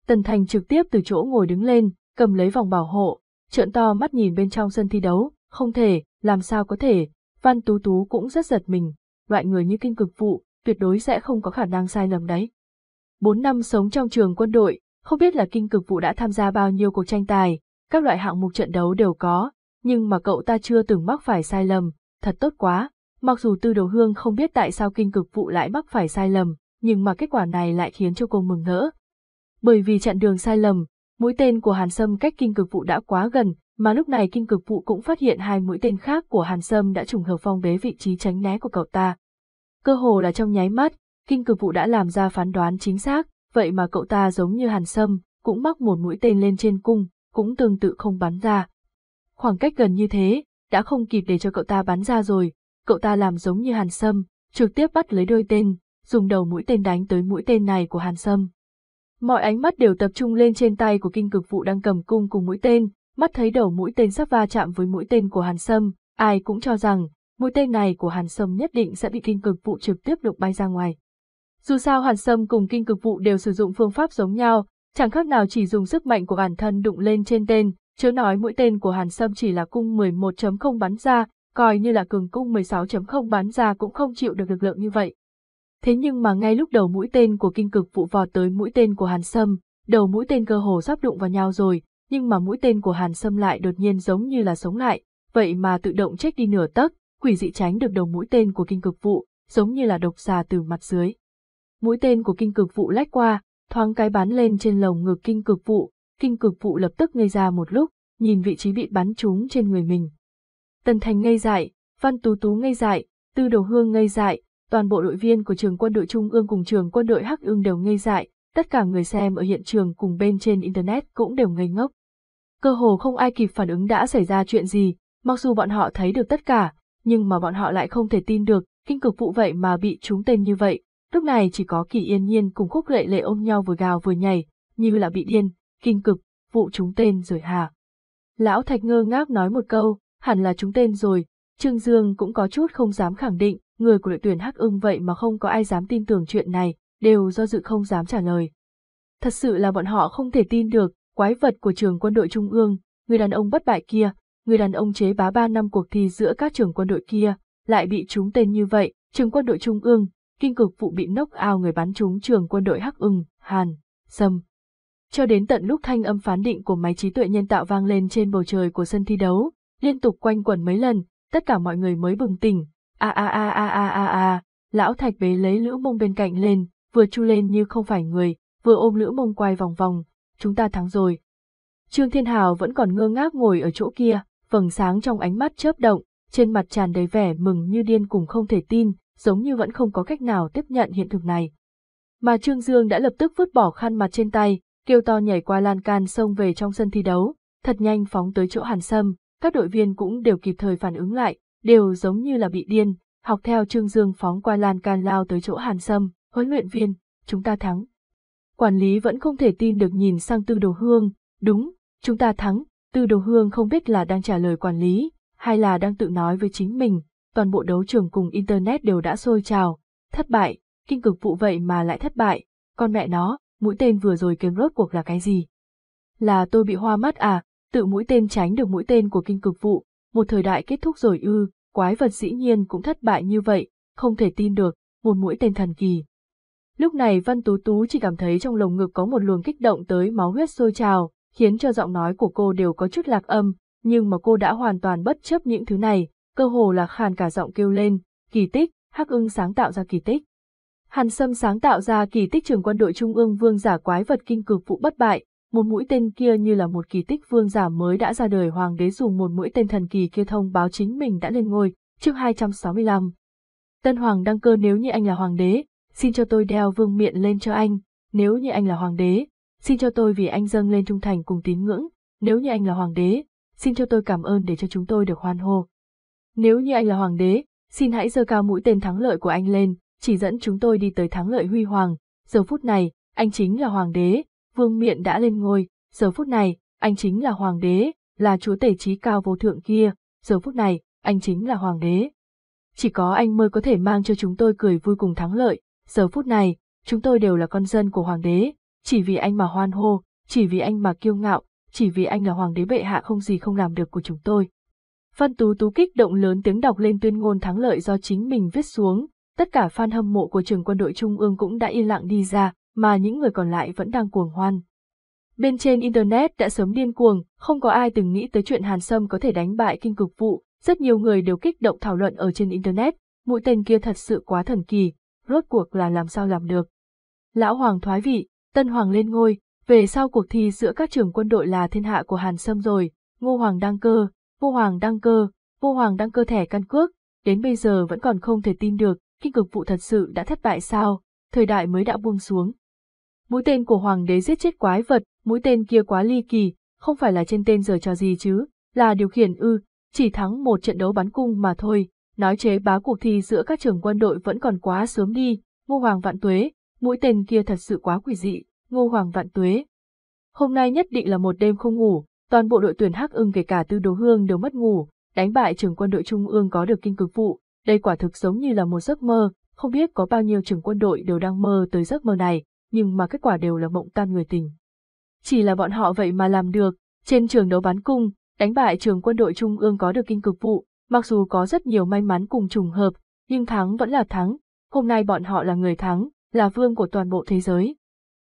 Tần Thành trực tiếp từ chỗ ngồi đứng lên, cầm lấy vòng bảo hộ, trợn to mắt nhìn bên trong sân thi đấu, không thể, làm sao có thể, Văn Tú Tú cũng rất giật mình, loại người như kinh cực vụ, tuyệt đối sẽ không có khả năng sai lầm đấy. Bốn năm sống trong trường quân đội, không biết là kinh cực vụ đã tham gia bao nhiêu cuộc tranh tài, các loại hạng mục trận đấu đều có, nhưng mà cậu ta chưa từng mắc phải sai lầm, thật tốt quá. Mặc dù Tư Đầu Hương không biết tại sao kinh cực vụ lại mắc phải sai lầm, nhưng mà kết quả này lại khiến cho cô mừng ngỡ. Bởi vì chặn đường sai lầm, mũi tên của Hàn Sâm cách kinh cực vụ đã quá gần, mà lúc này kinh cực vụ cũng phát hiện hai mũi tên khác của Hàn Sâm đã trùng hợp phong bế vị trí tránh né của cậu ta. Cơ hồ là trong nháy mắt, kinh cực vụ đã làm ra phán đoán chính xác, vậy mà cậu ta giống như hàn sâm, cũng mắc một mũi tên lên trên cung, cũng tương tự không bắn ra. Khoảng cách gần như thế, đã không kịp để cho cậu ta bắn ra rồi, cậu ta làm giống như hàn sâm, trực tiếp bắt lấy đôi tên, dùng đầu mũi tên đánh tới mũi tên này của hàn sâm. Mọi ánh mắt đều tập trung lên trên tay của kinh cực vụ đang cầm cung cùng mũi tên, mắt thấy đầu mũi tên sắp va chạm với mũi tên của hàn sâm, ai cũng cho rằng, mũi tên này của hàn sâm nhất định sẽ bị kinh cực vụ trực tiếp đụng bay ra ngoài. Dù sao Hàn Sâm cùng kinh cực vụ đều sử dụng phương pháp giống nhau, chẳng khác nào chỉ dùng sức mạnh của bản thân đụng lên trên tên, chứ nói mũi tên của Hàn Sâm chỉ là cung 11.0 bắn ra, coi như là cường cung 16.0 bắn ra cũng không chịu được lực lượng như vậy. Thế nhưng mà ngay lúc đầu mũi tên của kinh cực vụ vọt tới mũi tên của Hàn Sâm, đầu mũi tên cơ hồ sắp đụng vào nhau rồi, nhưng mà mũi tên của Hàn Sâm lại đột nhiên giống như là sống lại, vậy mà tự động chết đi nửa tấc, quỷ dị tránh được đầu mũi tên của kinh cực vụ, giống như là độc xà từ mặt dưới mũi tên của kinh cực vụ lách qua, thoáng cái bắn lên trên lồng ngực kinh cực vụ, kinh cực vụ lập tức ngây ra một lúc, nhìn vị trí bị bắn trúng trên người mình. Tần Thành ngây dại, Văn Tú Tú ngây dại, Tư Đồ Hương ngây dại, toàn bộ đội viên của trường quân đội Trung ương cùng trường quân đội Hắc ương đều ngây dại, tất cả người xem ở hiện trường cùng bên trên Internet cũng đều ngây ngốc. Cơ hồ không ai kịp phản ứng đã xảy ra chuyện gì, mặc dù bọn họ thấy được tất cả, nhưng mà bọn họ lại không thể tin được, kinh cực vụ vậy mà bị trúng tên như vậy, Lúc này chỉ có kỳ yên nhiên cùng khúc lệ lệ ôm nhau vừa gào vừa nhảy, như là bị điên, kinh cực, vụ chúng tên rồi hà Lão Thạch ngơ ngác nói một câu, hẳn là chúng tên rồi, Trương Dương cũng có chút không dám khẳng định, người của đội tuyển Hắc ưng vậy mà không có ai dám tin tưởng chuyện này, đều do dự không dám trả lời. Thật sự là bọn họ không thể tin được, quái vật của trường quân đội Trung ương, người đàn ông bất bại kia, người đàn ông chế bá ba năm cuộc thi giữa các trường quân đội kia, lại bị chúng tên như vậy, trường quân đội Trung ương, kinh cực vụ bị nốc ao người bắn trúng trường quân đội Hắc ưng, Hàn, Sâm. Cho đến tận lúc thanh âm phán định của máy trí tuệ nhân tạo vang lên trên bầu trời của sân thi đấu, liên tục quanh quẩn mấy lần, tất cả mọi người mới bừng tỉnh. A a a a a a a, lão Thạch bế lấy Lữ Mông bên cạnh lên, vừa chu lên như không phải người, vừa ôm Lữ Mông quay vòng vòng, chúng ta thắng rồi. Trương Thiên Hào vẫn còn ngơ ngác ngồi ở chỗ kia, vầng sáng trong ánh mắt chớp động, trên mặt tràn đầy vẻ mừng như điên cùng không thể tin, giống như vẫn không có cách nào tiếp nhận hiện thực này. Mà Trương Dương đã lập tức vứt bỏ khăn mặt trên tay, kêu to nhảy qua lan can sông về trong sân thi đấu, thật nhanh phóng tới chỗ Hàn Sâm, các đội viên cũng đều kịp thời phản ứng lại, đều giống như là bị điên, học theo Trương Dương phóng qua lan can lao tới chỗ Hàn Sâm, huấn luyện viên, chúng ta thắng. Quản lý vẫn không thể tin được nhìn sang Tư Đồ Hương, đúng, chúng ta thắng, Tư Đồ Hương không biết là đang trả lời quản lý, hay là đang tự nói với chính mình, toàn bộ đấu trường cùng Internet đều đã sôi trào, thất bại, kinh cực vụ vậy mà lại thất bại, con mẹ nó, mũi tên vừa rồi kiếm rốt cuộc là cái gì? Là tôi bị hoa mắt à, tự mũi tên tránh được mũi tên của kinh cực vụ, một thời đại kết thúc rồi ư, quái vật dĩ nhiên cũng thất bại như vậy, không thể tin được, một mũi tên thần kỳ. Lúc này Văn Tú Tú chỉ cảm thấy trong lồng ngực có một luồng kích động tới máu huyết sôi trào, khiến cho giọng nói của cô đều có chút lạc âm, nhưng mà cô đã hoàn toàn bất chấp những thứ này, cơ hồ là khàn cả giọng kêu lên, kỳ tích, Hắc Ưng sáng tạo ra kỳ tích. Hàn Sâm sáng tạo ra kỳ tích trường quân đội trung ương vương giả quái vật kinh cực vụ bất bại, một mũi tên kia như là một kỳ tích vương giả mới đã ra đời hoàng đế dùng một mũi tên thần kỳ kia thông báo chính mình đã lên ngôi, chương 265. Tân hoàng đăng cơ nếu như anh là hoàng đế, xin cho tôi đeo vương miện lên cho anh, nếu như anh là hoàng đế, xin cho tôi vì anh dâng lên trung thành cùng tín ngưỡng, nếu như anh là hoàng đế, xin cho tôi cảm ơn để cho chúng tôi được hoan hô, nếu như anh là hoàng đế, xin hãy giơ cao mũi tên thắng lợi của anh lên, chỉ dẫn chúng tôi đi tới thắng lợi huy hoàng. Giờ phút này, anh chính là hoàng đế, vương miện đã lên ngôi, giờ phút này, anh chính là hoàng đế, là chúa tể trí cao vô thượng kia, giờ phút này, anh chính là hoàng đế. Chỉ có anh mới có thể mang cho chúng tôi cười vui cùng thắng lợi, giờ phút này, chúng tôi đều là con dân của hoàng đế, chỉ vì anh mà hoan hô, chỉ vì anh mà kiêu ngạo, chỉ vì anh là hoàng đế bệ hạ không gì không làm được của chúng tôi. Phan Tú Tú kích động lớn tiếng đọc lên tuyên ngôn thắng lợi do chính mình viết xuống, tất cả fan hâm mộ của trường quân đội Trung ương cũng đã yên lặng đi ra, mà những người còn lại vẫn đang cuồng hoan. Bên trên Internet đã sớm điên cuồng, không có ai từng nghĩ tới chuyện Hàn Sâm có thể đánh bại kinh cực vụ, rất nhiều người đều kích động thảo luận ở trên Internet, mũi tên kia thật sự quá thần kỳ, rốt cuộc là làm sao làm được. Lão Hoàng thoái vị, Tân Hoàng lên ngôi, về sau cuộc thi giữa các trường quân đội là thiên hạ của Hàn Sâm rồi, Ngô Hoàng đăng cơ, vô hoàng đăng cơ, vô hoàng đăng cơ thẻ căn cước, đến bây giờ vẫn còn không thể tin được, kinh cực vụ thật sự đã thất bại sao, thời đại mới đã buông xuống. Mũi tên của hoàng đế giết chết quái vật, mũi tên kia quá ly kỳ, không phải là trên tên giờ cho gì chứ, là điều khiển ư, chỉ thắng một trận đấu bắn cung mà thôi, nói chế bá cuộc thi giữa các trường quân đội vẫn còn quá sớm đi, ngô hoàng vạn tuế, mũi tên kia thật sự quá quỷ dị, ngô hoàng vạn tuế. Hôm nay nhất định là một đêm không ngủ, Toàn bộ đội tuyển Hắc ưng kể cả Tư Đồ Hương đều mất ngủ, đánh bại trưởng quân đội Trung ương có được kinh cực vụ, đây quả thực giống như là một giấc mơ, không biết có bao nhiêu trưởng quân đội đều đang mơ tới giấc mơ này, nhưng mà kết quả đều là mộng tan người tình. Chỉ là bọn họ vậy mà làm được, trên trường đấu bắn cung, đánh bại trường quân đội Trung ương có được kinh cực vụ, mặc dù có rất nhiều may mắn cùng trùng hợp, nhưng thắng vẫn là thắng, hôm nay bọn họ là người thắng, là vương của toàn bộ thế giới.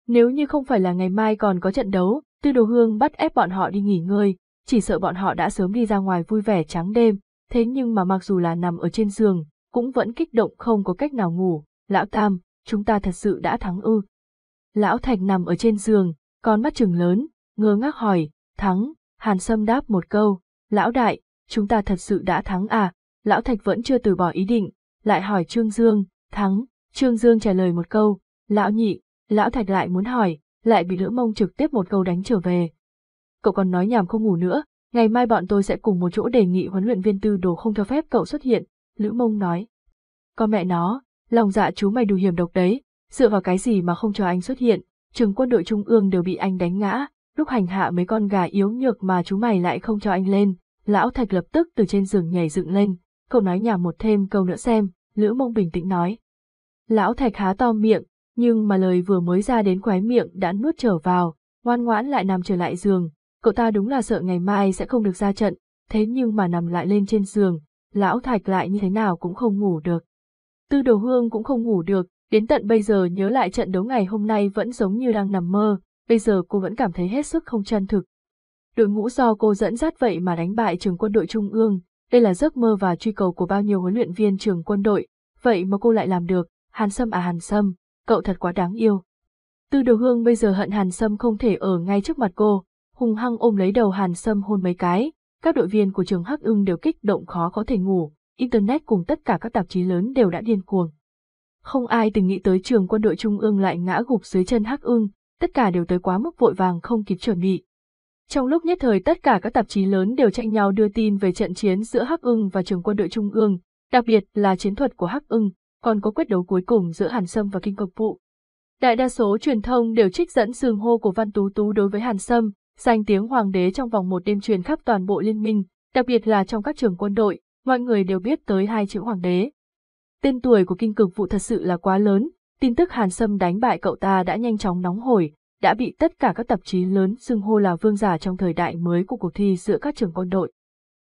Nếu như không phải là ngày mai còn có trận đấu, Tư đồ hương bắt ép bọn họ đi nghỉ ngơi, chỉ sợ bọn họ đã sớm đi ra ngoài vui vẻ trắng đêm, thế nhưng mà mặc dù là nằm ở trên giường, cũng vẫn kích động không có cách nào ngủ, lão tam, chúng ta thật sự đã thắng ư. Lão Thạch nằm ở trên giường, con mắt trừng lớn, ngơ ngác hỏi, thắng, Hàn Sâm đáp một câu, lão đại, chúng ta thật sự đã thắng à, lão Thạch vẫn chưa từ bỏ ý định, lại hỏi Trương Dương, thắng, Trương Dương trả lời một câu, lão nhị, lão Thạch lại muốn hỏi, lại bị Lữ Mông trực tiếp một câu đánh trở về. Cậu còn nói nhảm không ngủ nữa, ngày mai bọn tôi sẽ cùng một chỗ đề nghị huấn luyện viên tư đồ không cho phép cậu xuất hiện, Lữ Mông nói. Con mẹ nó, lòng dạ chú mày đủ hiểm độc đấy, dựa vào cái gì mà không cho anh xuất hiện, trường quân đội trung ương đều bị anh đánh ngã, lúc hành hạ mấy con gà yếu nhược mà chú mày lại không cho anh lên, lão thạch lập tức từ trên giường nhảy dựng lên, cậu nói nhảm một thêm câu nữa xem, Lữ Mông bình tĩnh nói. Lão thạch há to miệng, nhưng mà lời vừa mới ra đến khóe miệng đã nuốt trở vào, ngoan ngoãn lại nằm trở lại giường, cậu ta đúng là sợ ngày mai sẽ không được ra trận, thế nhưng mà nằm lại lên trên giường, lão thạch lại như thế nào cũng không ngủ được. Tư đồ hương cũng không ngủ được, đến tận bây giờ nhớ lại trận đấu ngày hôm nay vẫn giống như đang nằm mơ, bây giờ cô vẫn cảm thấy hết sức không chân thực. Đội ngũ do cô dẫn dắt vậy mà đánh bại trường quân đội trung ương, đây là giấc mơ và truy cầu của bao nhiêu huấn luyện viên trường quân đội, vậy mà cô lại làm được, hàn sâm à hàn sâm, cậu thật quá đáng yêu. Tư đồ hương bây giờ hận Hàn Sâm không thể ở ngay trước mặt cô, hùng hăng ôm lấy đầu Hàn Sâm hôn mấy cái, các đội viên của trường Hắc ưng đều kích động khó có thể ngủ, Internet cùng tất cả các tạp chí lớn đều đã điên cuồng. Không ai từng nghĩ tới trường quân đội Trung ương lại ngã gục dưới chân Hắc ưng, tất cả đều tới quá mức vội vàng không kịp chuẩn bị. Trong lúc nhất thời tất cả các tạp chí lớn đều chạy nhau đưa tin về trận chiến giữa Hắc ưng và trường quân đội Trung ương, đặc biệt là chiến thuật của Hắc ưng, còn có quyết đấu cuối cùng giữa Hàn Sâm và Kinh Cực Phụ. Đại đa số truyền thông đều trích dẫn sương hô của Văn Tú Tú đối với Hàn Sâm, danh tiếng hoàng đế trong vòng một đêm truyền khắp toàn bộ liên minh, đặc biệt là trong các trường quân đội, mọi người đều biết tới hai chữ hoàng đế. Tên tuổi của Kinh Cực Phụ thật sự là quá lớn, tin tức Hàn Sâm đánh bại cậu ta đã nhanh chóng nóng hổi, đã bị tất cả các tạp chí lớn sương hô là vương giả trong thời đại mới của cuộc thi giữa các trường quân đội.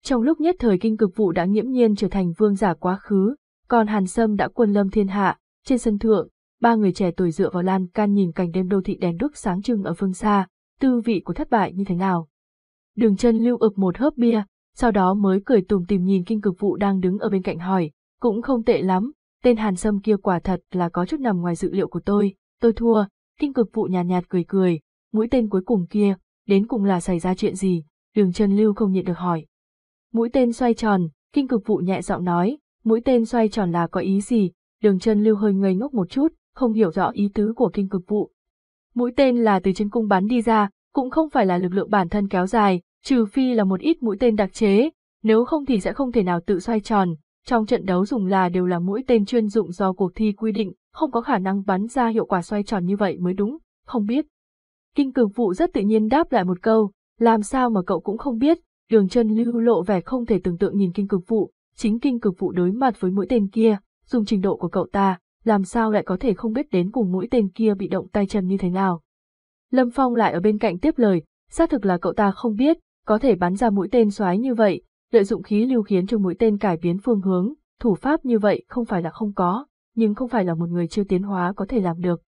Trong lúc nhất thời kinh cực vụ đã nghiễm nhiên trở thành vương giả quá khứ, còn Hàn Sâm đã quân lâm thiên hạ, trên sân thượng, ba người trẻ tuổi dựa vào lan can nhìn cảnh đêm đô thị đèn đuốc sáng trưng ở phương xa, tư vị của thất bại như thế nào. Đường chân lưu ực một hớp bia, sau đó mới cười tùm tìm nhìn kinh cực vụ đang đứng ở bên cạnh hỏi, cũng không tệ lắm, tên Hàn Sâm kia quả thật là có chút nằm ngoài dự liệu của tôi, tôi thua, kinh cực vụ nhàn nhạt, nhạt cười cười, mũi tên cuối cùng kia, đến cùng là xảy ra chuyện gì, đường chân lưu không nhịn được hỏi. Mũi tên xoay tròn, kinh cực vụ nhẹ giọng nói, mũi tên xoay tròn là có ý gì, đường chân lưu hơi ngây ngốc một chút, không hiểu rõ ý tứ của kinh cực vụ. Mũi tên là từ trên cung bắn đi ra, cũng không phải là lực lượng bản thân kéo dài, trừ phi là một ít mũi tên đặc chế, nếu không thì sẽ không thể nào tự xoay tròn. Trong trận đấu dùng là đều là mũi tên chuyên dụng do cuộc thi quy định, không có khả năng bắn ra hiệu quả xoay tròn như vậy mới đúng, không biết. Kinh cực vụ rất tự nhiên đáp lại một câu, làm sao mà cậu cũng không biết, đường chân lưu lộ vẻ không thể tưởng tượng nhìn kinh cực vụ, chính kinh cực vụ đối mặt với mũi tên kia, dùng trình độ của cậu ta, làm sao lại có thể không biết đến cùng mũi tên kia bị động tay chân như thế nào. Lâm Phong lại ở bên cạnh tiếp lời, xác thực là cậu ta không biết, có thể bắn ra mũi tên xoáy như vậy, lợi dụng khí lưu khiến cho mũi tên cải biến phương hướng, thủ pháp như vậy không phải là không có, nhưng không phải là một người chưa tiến hóa có thể làm được.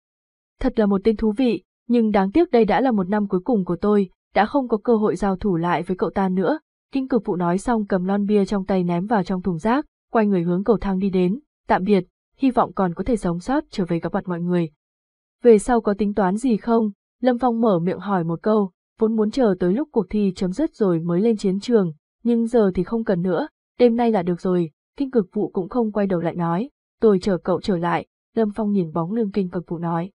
Thật là một tên thú vị, nhưng đáng tiếc đây đã là một năm cuối cùng của tôi, đã không có cơ hội giao thủ lại với cậu ta nữa, Kinh cực phụ nói xong cầm lon bia trong tay ném vào trong thùng rác, quay người hướng cầu thang đi đến, tạm biệt, hy vọng còn có thể sống sót trở về gặp mặt mọi người. Về sau có tính toán gì không? Lâm Phong mở miệng hỏi một câu, vốn muốn chờ tới lúc cuộc thi chấm dứt rồi mới lên chiến trường, nhưng giờ thì không cần nữa, đêm nay là được rồi, kinh cực vụ cũng không quay đầu lại nói, tôi chờ cậu trở lại, Lâm Phong nhìn bóng lưng kinh cực vụ nói.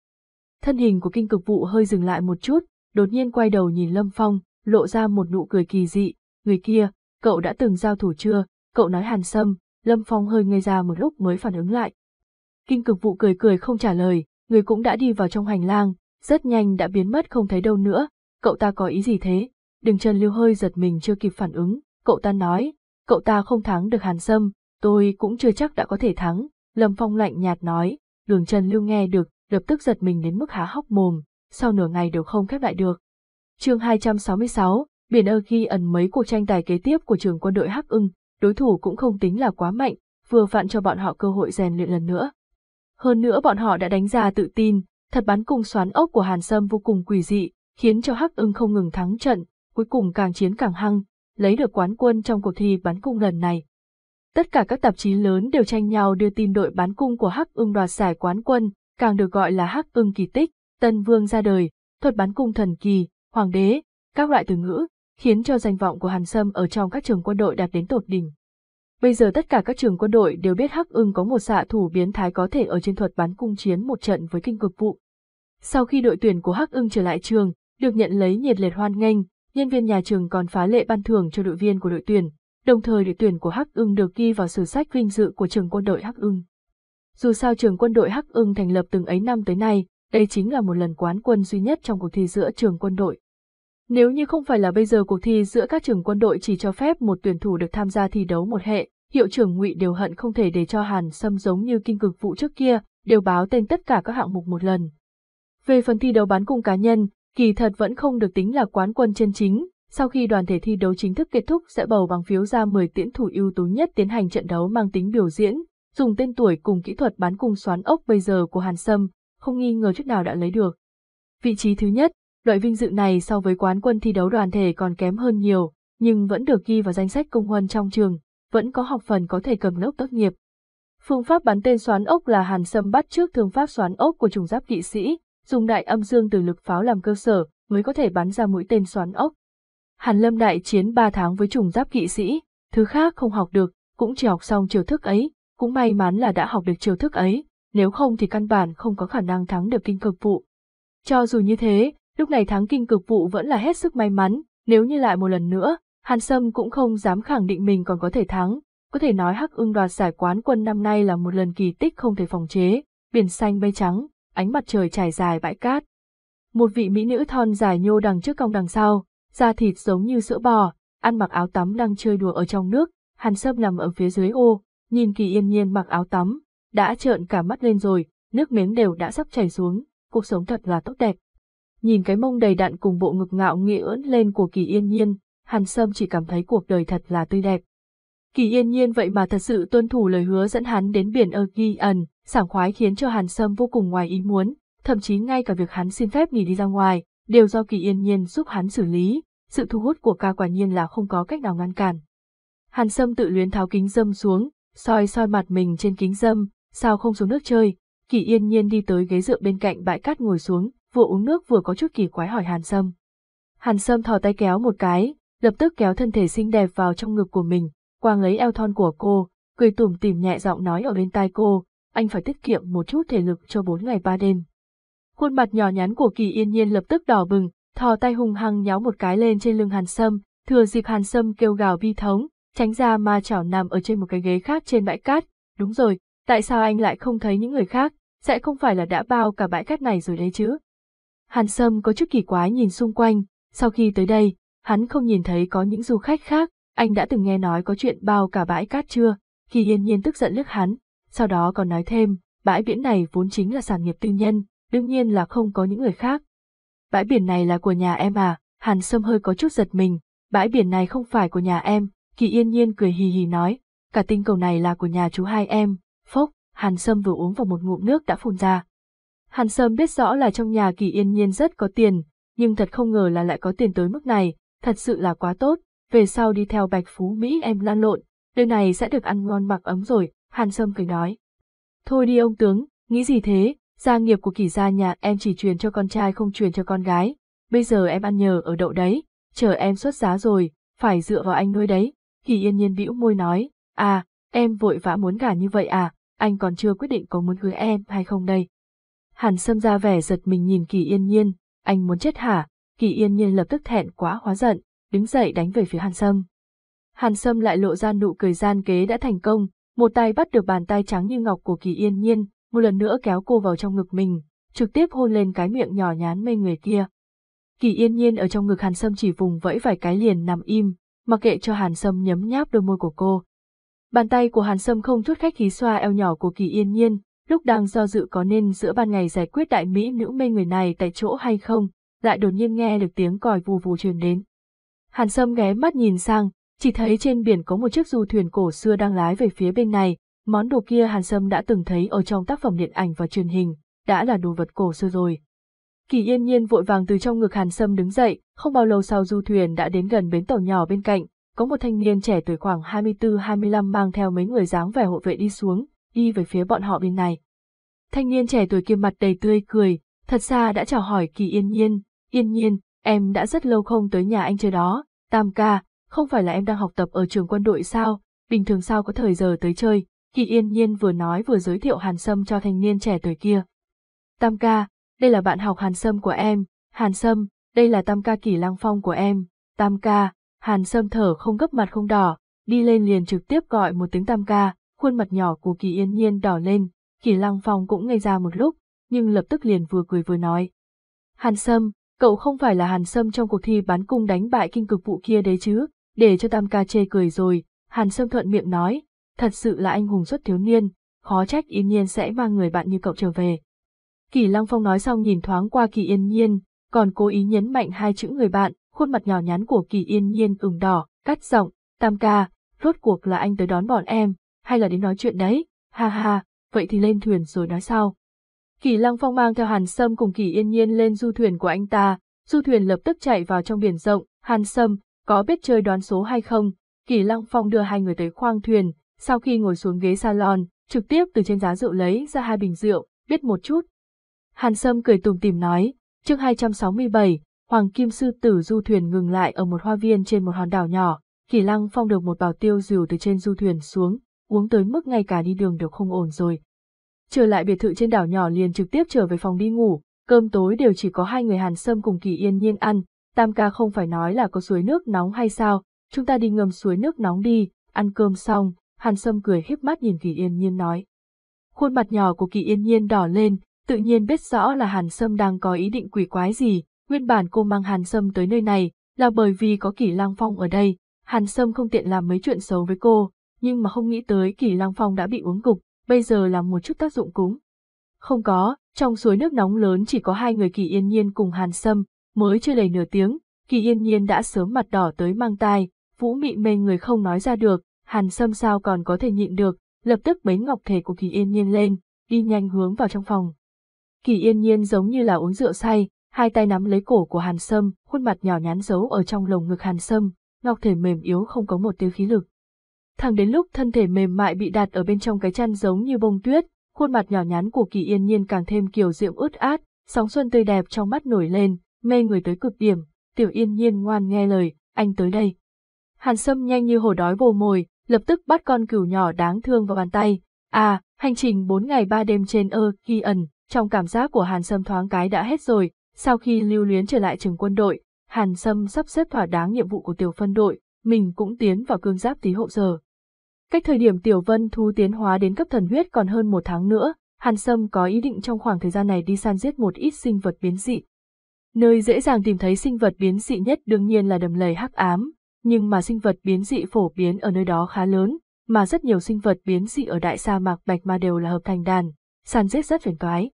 Thân hình của kinh cực vụ hơi dừng lại một chút, đột nhiên quay đầu nhìn Lâm Phong, lộ ra một nụ cười kỳ dị, người kia, cậu đã từng giao thủ chưa, cậu nói hàn sâm, Lâm Phong hơi ngây ra một lúc mới phản ứng lại. Kinh cực vụ cười cười không trả lời, người cũng đã đi vào trong hành lang, rất nhanh đã biến mất không thấy đâu nữa, cậu ta có ý gì thế? Đừng Trần Lưu hơi giật mình chưa kịp phản ứng, cậu ta nói, cậu ta không thắng được Hàn Sâm, tôi cũng chưa chắc đã có thể thắng, Lâm Phong lạnh nhạt nói, đường Trần Lưu nghe được, lập tức giật mình đến mức há hốc mồm, sau nửa ngày đều không khép lại được. chương 266, Biển ơ ghi ẩn mấy cuộc tranh tài kế tiếp của trường quân đội Hắc ưng, đối thủ cũng không tính là quá mạnh, vừa vặn cho bọn họ cơ hội rèn luyện lần nữa. Hơn nữa bọn họ đã đánh ra tự tin, thật bắn cung xoắn ốc của Hàn Sâm vô cùng quỷ dị, khiến cho Hắc ưng không ngừng thắng trận, cuối cùng càng chiến càng hăng, lấy được quán quân trong cuộc thi bắn cung lần này. Tất cả các tạp chí lớn đều tranh nhau đưa tin đội bán cung của Hắc ưng đoạt giải quán quân, càng được gọi là Hắc ưng kỳ tích, Tân Vương ra đời, thuật bán cung thần kỳ, hoàng đế, các loại từ ngữ, khiến cho danh vọng của Hàn Sâm ở trong các trường quân đội đạt đến tột đỉnh. Bây giờ tất cả các trường quân đội đều biết Hắc Ưng có một xạ thủ biến thái có thể ở trên thuật bắn cung chiến một trận với kinh cực vụ. Sau khi đội tuyển của Hắc Ưng trở lại trường, được nhận lấy nhiệt liệt hoan nghênh, nhân viên nhà trường còn phá lệ ban thưởng cho đội viên của đội tuyển, đồng thời đội tuyển của Hắc Ưng được ghi vào sử sách vinh dự của trường quân đội Hắc Ưng. Dù sao trường quân đội Hắc Ưng thành lập từng ấy năm tới nay, đây chính là một lần quán quân duy nhất trong cuộc thi giữa trường quân đội nếu như không phải là bây giờ cuộc thi giữa các trường quân đội chỉ cho phép một tuyển thủ được tham gia thi đấu một hệ, hiệu trưởng Ngụy đều hận không thể để cho Hàn Sâm giống như kinh cực vụ trước kia, đều báo tên tất cả các hạng mục một lần. Về phần thi đấu bán cung cá nhân, kỳ thật vẫn không được tính là quán quân chân chính, sau khi đoàn thể thi đấu chính thức kết thúc sẽ bầu bằng phiếu ra 10 tiễn thủ ưu tú nhất tiến hành trận đấu mang tính biểu diễn, dùng tên tuổi cùng kỹ thuật bán cung xoán ốc bây giờ của Hàn Sâm, không nghi ngờ chút nào đã lấy được. Vị trí thứ nhất, Loại vinh dự này so với quán quân thi đấu đoàn thể còn kém hơn nhiều, nhưng vẫn được ghi vào danh sách công huân trong trường, vẫn có học phần có thể cầm nốc tốt nghiệp. Phương pháp bắn tên xoắn ốc là Hàn Sâm bắt trước thương pháp xoắn ốc của trùng giáp kỵ sĩ, dùng đại âm dương từ lực pháo làm cơ sở, mới có thể bắn ra mũi tên xoắn ốc. Hàn Lâm đại chiến 3 tháng với trùng giáp kỵ sĩ, thứ khác không học được, cũng chỉ học xong chiều thức ấy, cũng may mắn là đã học được chiều thức ấy, nếu không thì căn bản không có khả năng thắng được kinh cực vụ. Cho dù như thế, Lúc này thắng kinh cực vụ vẫn là hết sức may mắn, nếu như lại một lần nữa, Hàn Sâm cũng không dám khẳng định mình còn có thể thắng, có thể nói Hắc Ưng đoạt giải quán quân năm nay là một lần kỳ tích không thể phòng chế, biển xanh bay trắng, ánh mặt trời trải dài bãi cát. Một vị mỹ nữ thon dài nhô đằng trước cong đằng sau, da thịt giống như sữa bò, ăn mặc áo tắm đang chơi đùa ở trong nước, Hàn Sâm nằm ở phía dưới ô, nhìn Kỳ Yên Nhiên mặc áo tắm, đã trợn cả mắt lên rồi, nước miếng đều đã sắp chảy xuống, cuộc sống thật là tốt đẹp nhìn cái mông đầy đặn cùng bộ ngực ngạo nghĩa lên của kỳ yên nhiên, Hàn Sâm chỉ cảm thấy cuộc đời thật là tươi đẹp. Kỳ yên nhiên vậy mà thật sự tuân thủ lời hứa dẫn hắn đến biển ơ ghi ẩn, sảng khoái khiến cho Hàn Sâm vô cùng ngoài ý muốn, thậm chí ngay cả việc hắn xin phép nghỉ đi ra ngoài, đều do kỳ yên nhiên giúp hắn xử lý, sự thu hút của ca quả nhiên là không có cách nào ngăn cản. Hàn Sâm tự luyến tháo kính dâm xuống, soi soi mặt mình trên kính dâm, sao không xuống nước chơi, kỳ yên nhiên đi tới ghế dựa bên cạnh bãi cát ngồi xuống, vừa uống nước vừa có chút kỳ quái hỏi Hàn Sâm. Hàn Sâm thò tay kéo một cái, lập tức kéo thân thể xinh đẹp vào trong ngực của mình, quàng lấy eo thon của cô, cười tủm tỉm nhẹ giọng nói ở bên tai cô, anh phải tiết kiệm một chút thể lực cho bốn ngày ba đêm. Khuôn mặt nhỏ nhắn của Kỳ Yên Nhiên lập tức đỏ bừng, thò tay hung hăng nhéo một cái lên trên lưng Hàn Sâm, thừa dịp Hàn Sâm kêu gào bi thống, tránh ra mà chảo nằm ở trên một cái ghế khác trên bãi cát. Đúng rồi, tại sao anh lại không thấy những người khác, sẽ không phải là đã bao cả bãi cát này rồi đấy chứ? Hàn Sâm có chút kỳ quái nhìn xung quanh, sau khi tới đây, hắn không nhìn thấy có những du khách khác, anh đã từng nghe nói có chuyện bao cả bãi cát chưa, khi yên nhiên tức giận lướt hắn, sau đó còn nói thêm, bãi biển này vốn chính là sản nghiệp tư nhân, đương nhiên là không có những người khác. Bãi biển này là của nhà em à, Hàn Sâm hơi có chút giật mình, bãi biển này không phải của nhà em, Kỳ Yên Nhiên cười hì hì nói, cả tinh cầu này là của nhà chú hai em, phốc, Hàn Sâm vừa uống vào một ngụm nước đã phun ra. Hàn Sâm biết rõ là trong nhà kỳ yên nhiên rất có tiền, nhưng thật không ngờ là lại có tiền tới mức này, thật sự là quá tốt, về sau đi theo bạch phú Mỹ em lan lộn, đời này sẽ được ăn ngon mặc ấm rồi, Hàn Sâm cười nói. Thôi đi ông tướng, nghĩ gì thế, gia nghiệp của kỳ gia nhà em chỉ truyền cho con trai không truyền cho con gái, bây giờ em ăn nhờ ở đậu đấy, chờ em xuất giá rồi, phải dựa vào anh nuôi đấy, kỳ yên nhiên bĩu môi nói, à, em vội vã muốn gả như vậy à, anh còn chưa quyết định có muốn cưới em hay không đây. Hàn Sâm ra vẻ giật mình nhìn Kỳ Yên Nhiên, anh muốn chết hả? Kỳ Yên Nhiên lập tức thẹn quá hóa giận, đứng dậy đánh về phía Hàn Sâm. Hàn Sâm lại lộ ra nụ cười gian kế đã thành công, một tay bắt được bàn tay trắng như ngọc của Kỳ Yên Nhiên, một lần nữa kéo cô vào trong ngực mình, trực tiếp hôn lên cái miệng nhỏ nhắn mê người kia. Kỳ Yên Nhiên ở trong ngực Hàn Sâm chỉ vùng vẫy vài cái liền nằm im, mặc kệ cho Hàn Sâm nhấm nháp đôi môi của cô. Bàn tay của Hàn Sâm không chút khách khí xoa eo nhỏ của Kỳ Yên Nhiên, lúc đang do dự có nên giữa ban ngày giải quyết đại mỹ nữ mê người này tại chỗ hay không, lại đột nhiên nghe được tiếng còi vù vù truyền đến. Hàn Sâm ghé mắt nhìn sang, chỉ thấy trên biển có một chiếc du thuyền cổ xưa đang lái về phía bên này, món đồ kia Hàn Sâm đã từng thấy ở trong tác phẩm điện ảnh và truyền hình, đã là đồ vật cổ xưa rồi. Kỳ yên nhiên vội vàng từ trong ngực Hàn Sâm đứng dậy, không bao lâu sau du thuyền đã đến gần bến tàu nhỏ bên cạnh, có một thanh niên trẻ tuổi khoảng 24-25 mang theo mấy người dáng vẻ hộ vệ đi xuống, đi về phía bọn họ bên này. Thanh niên trẻ tuổi kia mặt đầy tươi cười, thật xa đã chào hỏi Kỳ Yên Nhiên, Yên Nhiên, em đã rất lâu không tới nhà anh chơi đó, Tam ca, không phải là em đang học tập ở trường quân đội sao, bình thường sao có thời giờ tới chơi, Kỳ Yên Nhiên vừa nói vừa giới thiệu Hàn Sâm cho thanh niên trẻ tuổi kia. Tam ca, đây là bạn học Hàn Sâm của em, Hàn Sâm, đây là Tam ca Kỳ Lăng Phong của em, Tam ca, Hàn Sâm thở không gấp mặt không đỏ, đi lên liền trực tiếp gọi một tiếng Tam ca, khuôn mặt nhỏ của Kỳ Yên Nhiên đỏ lên, Kỳ Lăng Phong cũng ngây ra một lúc, nhưng lập tức liền vừa cười vừa nói. Hàn Sâm, cậu không phải là Hàn Sâm trong cuộc thi bán cung đánh bại kinh cực vụ kia đấy chứ, để cho Tam Ca chê cười rồi, Hàn Sâm thuận miệng nói, thật sự là anh hùng xuất thiếu niên, khó trách Yên Nhiên sẽ mang người bạn như cậu trở về. Kỳ Lăng Phong nói xong nhìn thoáng qua Kỳ Yên Nhiên, còn cố ý nhấn mạnh hai chữ người bạn, khuôn mặt nhỏ nhắn của Kỳ Yên Nhiên ửng đỏ, cắt giọng, Tam Ca, rốt cuộc là anh tới đón bọn em, hay là đến nói chuyện đấy, ha ha, vậy thì lên thuyền rồi nói sau. Kỳ Lăng Phong mang theo Hàn Sâm cùng Kỳ Yên Nhiên lên du thuyền của anh ta, du thuyền lập tức chạy vào trong biển rộng, Hàn Sâm, có biết chơi đoán số hay không? Kỳ Lăng Phong đưa hai người tới khoang thuyền, sau khi ngồi xuống ghế salon, trực tiếp từ trên giá rượu lấy ra hai bình rượu, biết một chút. Hàn Sâm cười tùm tìm nói, chương 267, Hoàng Kim Sư Tử du thuyền ngừng lại ở một hoa viên trên một hòn đảo nhỏ, Kỳ Lăng Phong được một bảo tiêu rìu từ trên du thuyền xuống, uống tới mức ngay cả đi đường đều không ổn rồi. Trở lại biệt thự trên đảo nhỏ liền trực tiếp trở về phòng đi ngủ, cơm tối đều chỉ có hai người Hàn Sâm cùng Kỳ Yên Nhiên ăn, Tam ca không phải nói là có suối nước nóng hay sao, chúng ta đi ngâm suối nước nóng đi, ăn cơm xong, Hàn Sâm cười híp mắt nhìn Kỳ Yên Nhiên nói. Khuôn mặt nhỏ của Kỳ Yên Nhiên đỏ lên, tự nhiên biết rõ là Hàn Sâm đang có ý định quỷ quái gì, nguyên bản cô mang Hàn Sâm tới nơi này, là bởi vì có Kỳ Lang Phong ở đây, Hàn Sâm không tiện làm mấy chuyện xấu với cô, nhưng mà không nghĩ tới kỳ lang phong đã bị uống gục, bây giờ làm một chút tác dụng cúng. Không có, trong suối nước nóng lớn chỉ có hai người kỳ yên nhiên cùng hàn sâm, mới chưa đầy nửa tiếng, kỳ yên nhiên đã sớm mặt đỏ tới mang tai, vũ mị mê người không nói ra được, hàn sâm sao còn có thể nhịn được, lập tức bấy ngọc thể của kỳ yên nhiên lên, đi nhanh hướng vào trong phòng. Kỳ yên nhiên giống như là uống rượu say, hai tay nắm lấy cổ của hàn sâm, khuôn mặt nhỏ nhắn giấu ở trong lồng ngực hàn sâm, ngọc thể mềm yếu không có một tiêu khí lực thẳng đến lúc thân thể mềm mại bị đặt ở bên trong cái chăn giống như bông tuyết, khuôn mặt nhỏ nhắn của Kỳ Yên Nhiên càng thêm kiều diễm ướt át, sóng xuân tươi đẹp trong mắt nổi lên, mê người tới cực điểm, Tiểu Yên Nhiên ngoan nghe lời, anh tới đây. Hàn Sâm nhanh như hổ đói vồ mồi, lập tức bắt con cừu nhỏ đáng thương vào bàn tay. À, hành trình 4 ngày 3 đêm trên ơ kỳ ẩn, trong cảm giác của Hàn Sâm thoáng cái đã hết rồi, sau khi lưu luyến trở lại trường quân đội, Hàn Sâm sắp xếp thỏa đáng nhiệm vụ của tiểu phân đội, mình cũng tiến vào cương giáp tí hậu giờ. Cách thời điểm Tiểu Vân Thu tiến hóa đến cấp thần huyết còn hơn một tháng nữa, Hàn Sâm có ý định trong khoảng thời gian này đi săn giết một ít sinh vật biến dị. Nơi dễ dàng tìm thấy sinh vật biến dị nhất đương nhiên là đầm lầy hắc ám, nhưng mà sinh vật biến dị phổ biến ở nơi đó khá lớn, mà rất nhiều sinh vật biến dị ở đại sa mạc Bạch Ma đều là hợp thành đàn, săn giết rất phiền toái.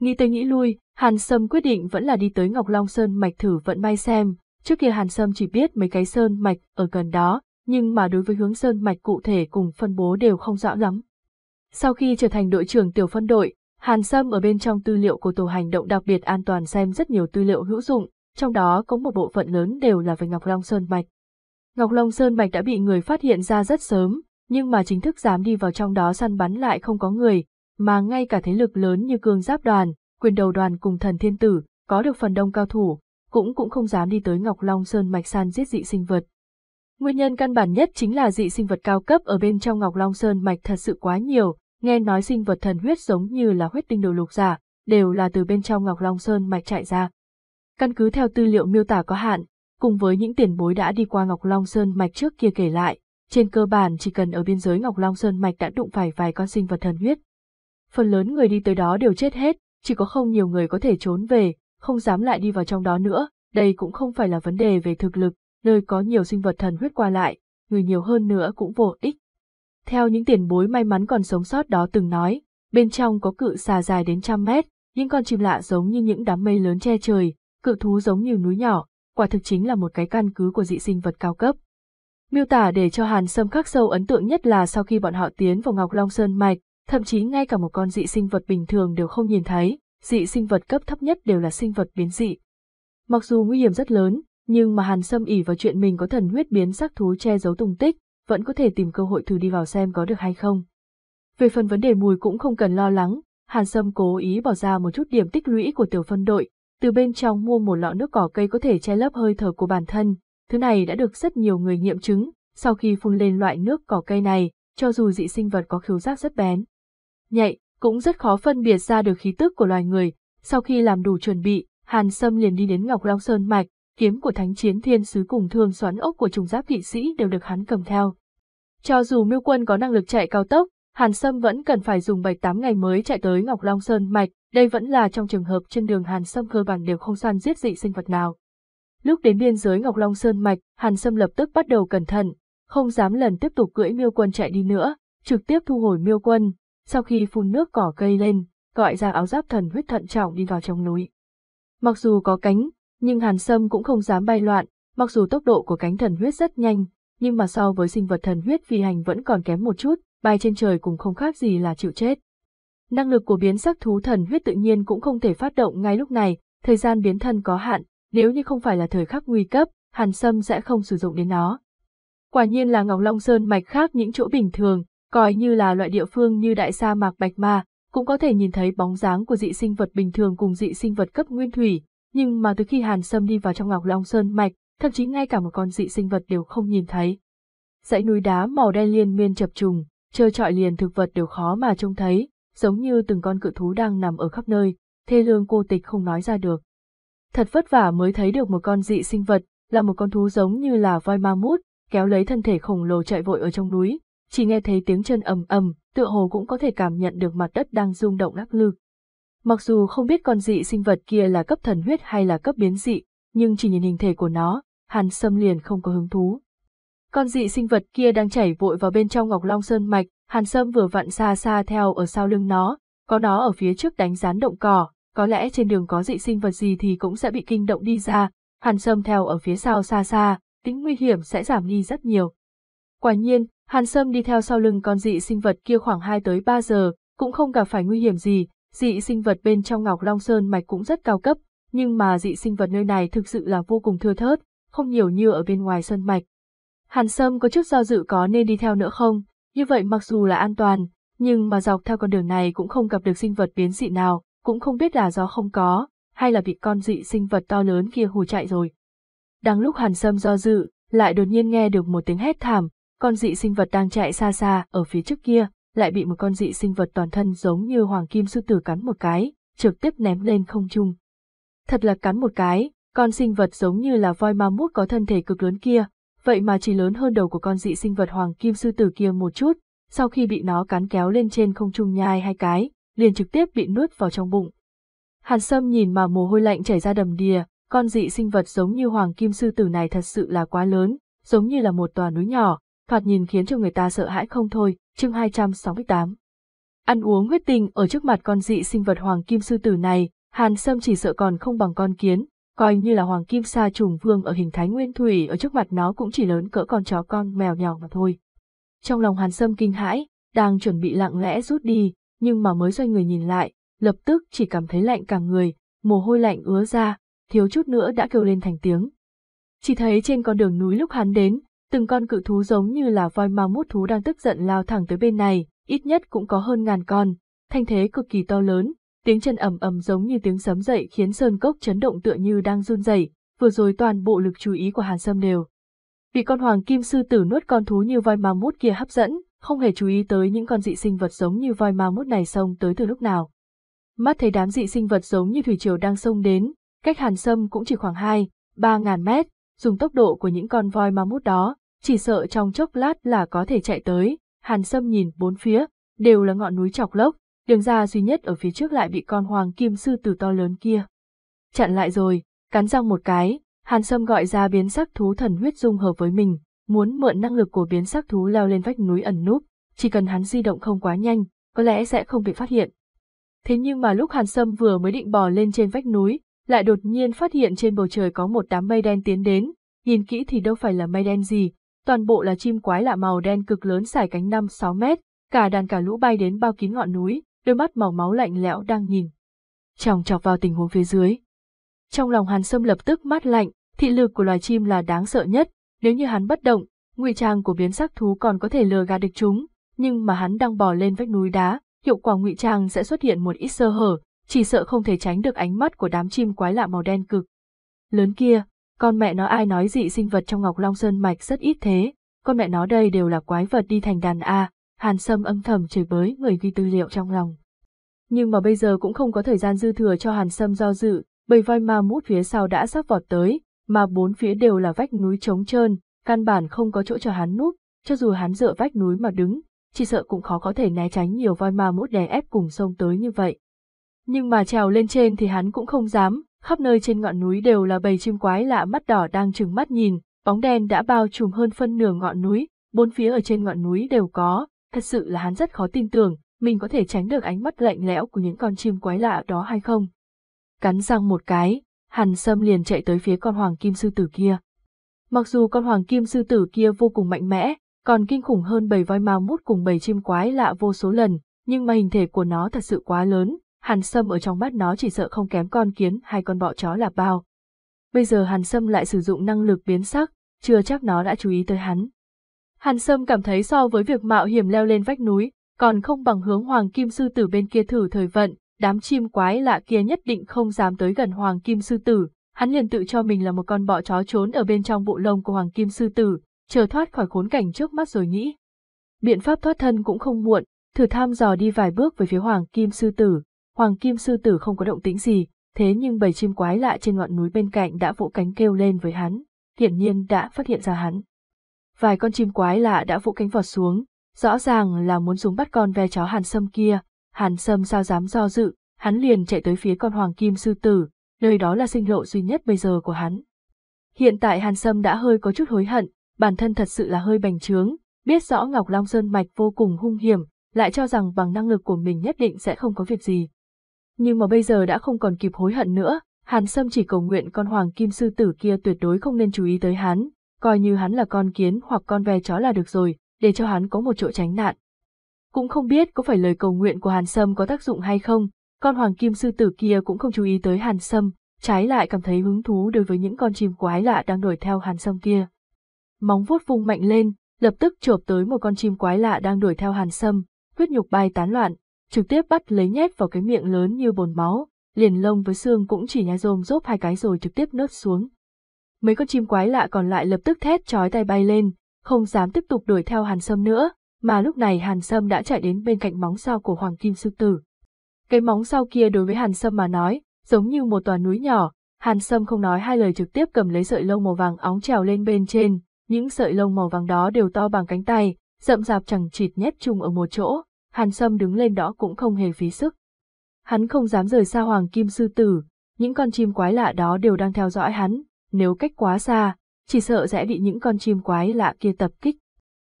Nghĩ tới nghĩ lui, Hàn Sâm quyết định vẫn là đi tới Ngọc Long Sơn mạch thử vận may xem, Trước kia Hàn Sâm chỉ biết mấy cái sơn mạch ở gần đó, nhưng mà đối với hướng sơn mạch cụ thể cùng phân bố đều không rõ lắm. Sau khi trở thành đội trưởng tiểu phân đội, Hàn Sâm ở bên trong tư liệu của tổ hành động đặc biệt an toàn xem rất nhiều tư liệu hữu dụng, trong đó có một bộ phận lớn đều là về Ngọc Long Sơn Mạch. Ngọc Long Sơn Mạch đã bị người phát hiện ra rất sớm, nhưng mà chính thức dám đi vào trong đó săn bắn lại không có người, mà ngay cả thế lực lớn như cương giáp đoàn, quyền đầu đoàn cùng thần thiên tử, có được phần đông cao thủ, cũng cũng không dám đi tới Ngọc Long Sơn mạch săn giết dị sinh vật. Nguyên nhân căn bản nhất chính là dị sinh vật cao cấp ở bên trong Ngọc Long Sơn mạch thật sự quá nhiều, nghe nói sinh vật thần huyết giống như là huyết tinh đồ lục giả, đều là từ bên trong Ngọc Long Sơn mạch chạy ra. Căn cứ theo tư liệu miêu tả có hạn, cùng với những tiền bối đã đi qua Ngọc Long Sơn mạch trước kia kể lại, trên cơ bản chỉ cần ở biên giới Ngọc Long Sơn mạch đã đụng phải vài con sinh vật thần huyết. Phần lớn người đi tới đó đều chết hết, chỉ có không nhiều người có thể trốn về, không dám lại đi vào trong đó nữa, đây cũng không phải là vấn đề về thực lực, nơi có nhiều sinh vật thần huyết qua lại, người nhiều hơn nữa cũng vô ích. Theo những tiền bối may mắn còn sống sót đó từng nói, bên trong có cự xà dài đến trăm mét, những con chim lạ giống như những đám mây lớn che trời, cự thú giống như núi nhỏ, quả thực chính là một cái căn cứ của dị sinh vật cao cấp. Miêu tả để cho Hàn Sâm khắc sâu ấn tượng nhất là sau khi bọn họ tiến vào Ngọc Long Sơn Mạch, thậm chí ngay cả một con dị sinh vật bình thường đều không nhìn thấy, dị sinh vật cấp thấp nhất đều là sinh vật biến dị. Mặc dù nguy hiểm rất lớn, nhưng mà Hàn Sâm ỉ vào chuyện mình có thần huyết biến sắc thú che giấu tung tích, vẫn có thể tìm cơ hội thử đi vào xem có được hay không. Về phần vấn đề mùi cũng không cần lo lắng, Hàn Sâm cố ý bỏ ra một chút điểm tích lũy của tiểu phân đội, từ bên trong mua một lọ nước cỏ cây có thể che lấp hơi thở của bản thân, thứ này đã được rất nhiều người nghiệm chứng, sau khi phun lên loại nước cỏ cây này, cho dù dị sinh vật có khiếu giác rất bén, nhạy, cũng rất khó phân biệt ra được khí tức của loài người. Sau khi làm đủ chuẩn bị, Hàn Sâm liền đi đến Ngọc Long Sơn Mạch, kiếm của thánh chiến thiên sứ cùng thương xoắn ốc của trùng giáp kỵ sĩ đều được hắn cầm theo. Cho dù miêu quân có năng lực chạy cao tốc, Hàn Sâm vẫn cần phải dùng 7-8 ngày mới chạy tới Ngọc Long Sơn Mạch, đây vẫn là trong trường hợp trên đường Hàn Sâm cơ bản đều không săn giết dị sinh vật nào. Lúc đến biên giới Ngọc Long Sơn Mạch, Hàn Sâm lập tức bắt đầu cẩn thận, không dám lần tiếp tục cưỡi miêu quân chạy đi nữa, trực tiếp thu hồi miêu quân, sau khi phun nước cỏ cây lên, gọi ra áo giáp thần huyết thận trọng đi vào trong núi. Mặc dù có cánh, nhưng hàn sâm cũng không dám bay loạn, mặc dù tốc độ của cánh thần huyết rất nhanh, nhưng mà so với sinh vật thần huyết phi hành vẫn còn kém một chút, bay trên trời cũng không khác gì là chịu chết. Năng lực của biến sắc thú thần huyết tự nhiên cũng không thể phát động ngay lúc này, thời gian biến thân có hạn, nếu như không phải là thời khắc nguy cấp, Hàn Sâm sẽ không sử dụng đến nó. Quả nhiên là Ngọc Long Sơn mạch khác những chỗ bình thường, coi như là loại địa phương như đại sa mạc Bạch Ma, cũng có thể nhìn thấy bóng dáng của dị sinh vật bình thường cùng dị sinh vật cấp nguyên thủy, nhưng mà từ khi Hàn Sâm đi vào trong Ngọc Long Sơn Mạch, thậm chí ngay cả một con dị sinh vật đều không nhìn thấy. Dãy núi đá màu đen liên miên chập trùng, trơ trọi liền thực vật đều khó mà trông thấy, giống như từng con cự thú đang nằm ở khắp nơi, thê lương cô tịch không nói ra được. Thật vất vả mới thấy được một con dị sinh vật, là một con thú giống như là voi ma mút, kéo lấy thân thể khổng lồ chạy vội ở trong núi, chỉ nghe thấy tiếng chân ầm ầm, tựa hồ cũng có thể cảm nhận được mặt đất đang rung động lắc lư. Mặc dù không biết con dị sinh vật kia là cấp thần huyết hay là cấp biến dị, nhưng chỉ nhìn hình thể của nó, Hàn Sâm liền không có hứng thú. Con dị sinh vật kia đang chảy vội vào bên trong Ngọc Long Sơn Mạch, Hàn Sâm vừa vặn xa xa theo ở sau lưng nó, có nó ở phía trước đánh rán động cỏ, có lẽ trên đường có dị sinh vật gì thì cũng sẽ bị kinh động đi ra, Hàn Sâm theo ở phía sau xa xa, tính nguy hiểm sẽ giảm đi rất nhiều. Quả nhiên, Hàn Sâm đi theo sau lưng con dị sinh vật kia khoảng 2 tới 3 giờ, cũng không gặp phải nguy hiểm gì, dị sinh vật bên trong Ngọc Long Sơn mạch cũng rất cao cấp, nhưng mà dị sinh vật nơi này thực sự là vô cùng thưa thớt, không nhiều như ở bên ngoài sơn mạch. Hàn Sâm có chút do dự có nên đi theo nữa không, như vậy mặc dù là an toàn, nhưng mà dọc theo con đường này cũng không gặp được sinh vật biến dị nào, cũng không biết là do không có, hay là bị con dị sinh vật to lớn kia hù chạy rồi. Đang lúc Hàn Sâm do dự, lại đột nhiên nghe được một tiếng hét thảm, con dị sinh vật đang chạy xa xa ở phía trước kia, lại bị một con dị sinh vật toàn thân giống như hoàng kim sư tử cắn một cái, trực tiếp ném lên không trung. Thật là cắn một cái, con sinh vật giống như là voi ma mút có thân thể cực lớn kia, vậy mà chỉ lớn hơn đầu của con dị sinh vật hoàng kim sư tử kia một chút, sau khi bị nó cắn kéo lên trên không trung nhai hai cái, liền trực tiếp bị nuốt vào trong bụng. Hàn Sâm nhìn mà mồ hôi lạnh chảy ra đầm đìa, con dị sinh vật giống như hoàng kim sư tử này thật sự là quá lớn, giống như là một tòa núi nhỏ, thoạt nhìn khiến cho người ta sợ hãi không thôi, chương 268. Ăn uống huyết tinh ở trước mặt con dị sinh vật hoàng kim sư tử này, Hàn Sâm chỉ sợ còn không bằng con kiến, coi như là hoàng kim sa trùng vương ở hình thái nguyên thủy ở trước mặt nó cũng chỉ lớn cỡ con chó con mèo nhỏ mà thôi. Trong lòng Hàn Sâm kinh hãi, đang chuẩn bị lặng lẽ rút đi, nhưng mà mới xoay người nhìn lại, lập tức chỉ cảm thấy lạnh cả người, mồ hôi lạnh ứa ra, thiếu chút nữa đã kêu lên thành tiếng. Chỉ thấy trên con đường núi lúc hắn đến, từng con cự thú giống như là voi ma mút thú đang tức giận lao thẳng tới bên này, ít nhất cũng có hơn ngàn con, thanh thế cực kỳ to lớn, tiếng chân ầm ầm giống như tiếng sấm dậy khiến sơn cốc chấn động tựa như đang run rẩy, vừa rồi toàn bộ lực chú ý của Hàn Sâm đều bị con hoàng kim sư tử nuốt con thú như voi ma mút kia hấp dẫn, không hề chú ý tới những con dị sinh vật giống như voi ma mút này xông tới từ lúc nào. Mắt thấy đám dị sinh vật giống như thủy triều đang xông đến, cách Hàn Sâm cũng chỉ khoảng 2, 3 ngàn mét, dùng tốc độ của những con voi ma mút đó, chỉ sợ trong chốc lát là có thể chạy tới. Hàn Sâm nhìn bốn phía, đều là ngọn núi chọc lốc, đường ra duy nhất ở phía trước lại bị con hoàng kim sư tử to lớn kia. Chặn lại rồi, cắn răng một cái, Hàn Sâm gọi ra biến sắc thú thần huyết dung hợp với mình, muốn mượn năng lực của biến sắc thú leo lên vách núi ẩn núp, chỉ cần hắn di động không quá nhanh, có lẽ sẽ không bị phát hiện. Thế nhưng mà lúc Hàn Sâm vừa mới định bò lên trên vách núi, lại đột nhiên phát hiện trên bầu trời có một đám mây đen tiến đến, nhìn kỹ thì đâu phải là mây đen gì, toàn bộ là chim quái lạ màu đen cực lớn xải cánh 5-6 mét, cả đàn cả lũ bay đến bao kín ngọn núi, đôi mắt màu máu lạnh lẽo đang nhìn. tròng chọc vào tình huống phía dưới. Trong lòng Hàn Sâm lập tức mát lạnh, thị lực của loài chim là đáng sợ nhất, nếu như hắn bất động, ngụy trang của biến sắc thú còn có thể lừa gạt được chúng, nhưng mà hắn đang bò lên vách núi đá, hiệu quả ngụy trang sẽ xuất hiện một ít sơ hở, chỉ sợ không thể tránh được ánh mắt của đám chim quái lạ màu đen cực. Lớn kia, con mẹ nó ai nói dị sinh vật trong Ngọc Long Sơn Mạch rất ít thế, con mẹ nó đây đều là quái vật đi thành đàn A, Hàn Sâm âm thầm chửi bới người ghi tư liệu trong lòng. Nhưng mà bây giờ cũng không có thời gian dư thừa cho Hàn Sâm do dự, bầy voi ma mút phía sau đã sắp vọt tới, mà bốn phía đều là vách núi trống trơn, căn bản không có chỗ cho hắn núp, cho dù hắn dựa vách núi mà đứng, chỉ sợ cũng khó có thể né tránh nhiều voi ma mút đè ép cùng sông tới như vậy nhưng mà trèo lên trên thì hắn cũng không dám, khắp nơi trên ngọn núi đều là bầy chim quái lạ mắt đỏ đang trừng mắt nhìn, bóng đen đã bao trùm hơn phân nửa ngọn núi, bốn phía ở trên ngọn núi đều có, thật sự là hắn rất khó tin tưởng, mình có thể tránh được ánh mắt lạnh lẽo của những con chim quái lạ đó hay không. Cắn răng một cái, Hàn Sâm liền chạy tới phía con hoàng kim sư tử kia. Mặc dù con hoàng kim sư tử kia vô cùng mạnh mẽ, còn kinh khủng hơn bầy voi ma mút cùng bầy chim quái lạ vô số lần, nhưng mà hình thể của nó thật sự quá lớn, Hàn Sâm ở trong mắt nó chỉ sợ không kém con kiến hay con bọ chó là bao. Bây giờ Hàn Sâm lại sử dụng năng lực biến sắc, chưa chắc nó đã chú ý tới hắn. Hàn Sâm cảm thấy so với việc mạo hiểm leo lên vách núi, còn không bằng hướng Hoàng Kim Sư Tử bên kia thử thời vận, đám chim quái lạ kia nhất định không dám tới gần Hoàng Kim Sư Tử, hắn liền tự cho mình là một con bọ chó trốn ở bên trong bộ lông của Hoàng Kim Sư Tử, chờ thoát khỏi khốn cảnh trước mắt rồi nghĩ. Biện pháp thoát thân cũng không muộn, thử tham dò đi vài bước về phía Hoàng Kim Sư Tử, Hoàng Kim Sư Tử không có động tĩnh gì, thế nhưng bầy chim quái lạ trên ngọn núi bên cạnh đã vỗ cánh kêu lên với hắn, hiển nhiên đã phát hiện ra hắn. Vài con chim quái lạ đã vỗ cánh vọt xuống, rõ ràng là muốn xuống bắt con ve chó hàn sâm kia, hàn sâm sao dám do dự, hắn liền chạy tới phía con hoàng kim sư tử, nơi đó là sinh lộ duy nhất bây giờ của hắn. Hiện tại hàn sâm đã hơi có chút hối hận, bản thân thật sự là hơi bành trướng, biết rõ Ngọc Long Sơn Mạch vô cùng hung hiểm, lại cho rằng bằng năng lực của mình nhất định sẽ không có việc gì nhưng mà bây giờ đã không còn kịp hối hận nữa, Hàn Sâm chỉ cầu nguyện con hoàng kim sư tử kia tuyệt đối không nên chú ý tới hắn, coi như hắn là con kiến hoặc con ve chó là được rồi, để cho hắn có một chỗ tránh nạn. Cũng không biết có phải lời cầu nguyện của Hàn Sâm có tác dụng hay không, con hoàng kim sư tử kia cũng không chú ý tới Hàn Sâm, trái lại cảm thấy hứng thú đối với những con chim quái lạ đang đuổi theo Hàn Sâm kia. Móng vuốt vung mạnh lên, lập tức chộp tới một con chim quái lạ đang đuổi theo Hàn Sâm, huyết nhục bay tán loạn, trực tiếp bắt lấy nhét vào cái miệng lớn như bồn máu, liền lông với xương cũng chỉ nhai rôm rốp hai cái rồi trực tiếp nớt xuống. Mấy con chim quái lạ còn lại lập tức thét chói tay bay lên, không dám tiếp tục đuổi theo Hàn Sâm nữa, mà lúc này Hàn Sâm đã chạy đến bên cạnh móng sao của Hoàng Kim Sư Tử. Cái móng sao kia đối với Hàn Sâm mà nói, giống như một tòa núi nhỏ, Hàn Sâm không nói hai lời trực tiếp cầm lấy sợi lông màu vàng óng trèo lên bên trên, những sợi lông màu vàng đó đều to bằng cánh tay, rậm rạp chẳng chịt nhét chung ở một chỗ, Hàn Sâm đứng lên đó cũng không hề phí sức. Hắn không dám rời xa Hoàng Kim Sư Tử, những con chim quái lạ đó đều đang theo dõi hắn, nếu cách quá xa, chỉ sợ sẽ bị những con chim quái lạ kia tập kích.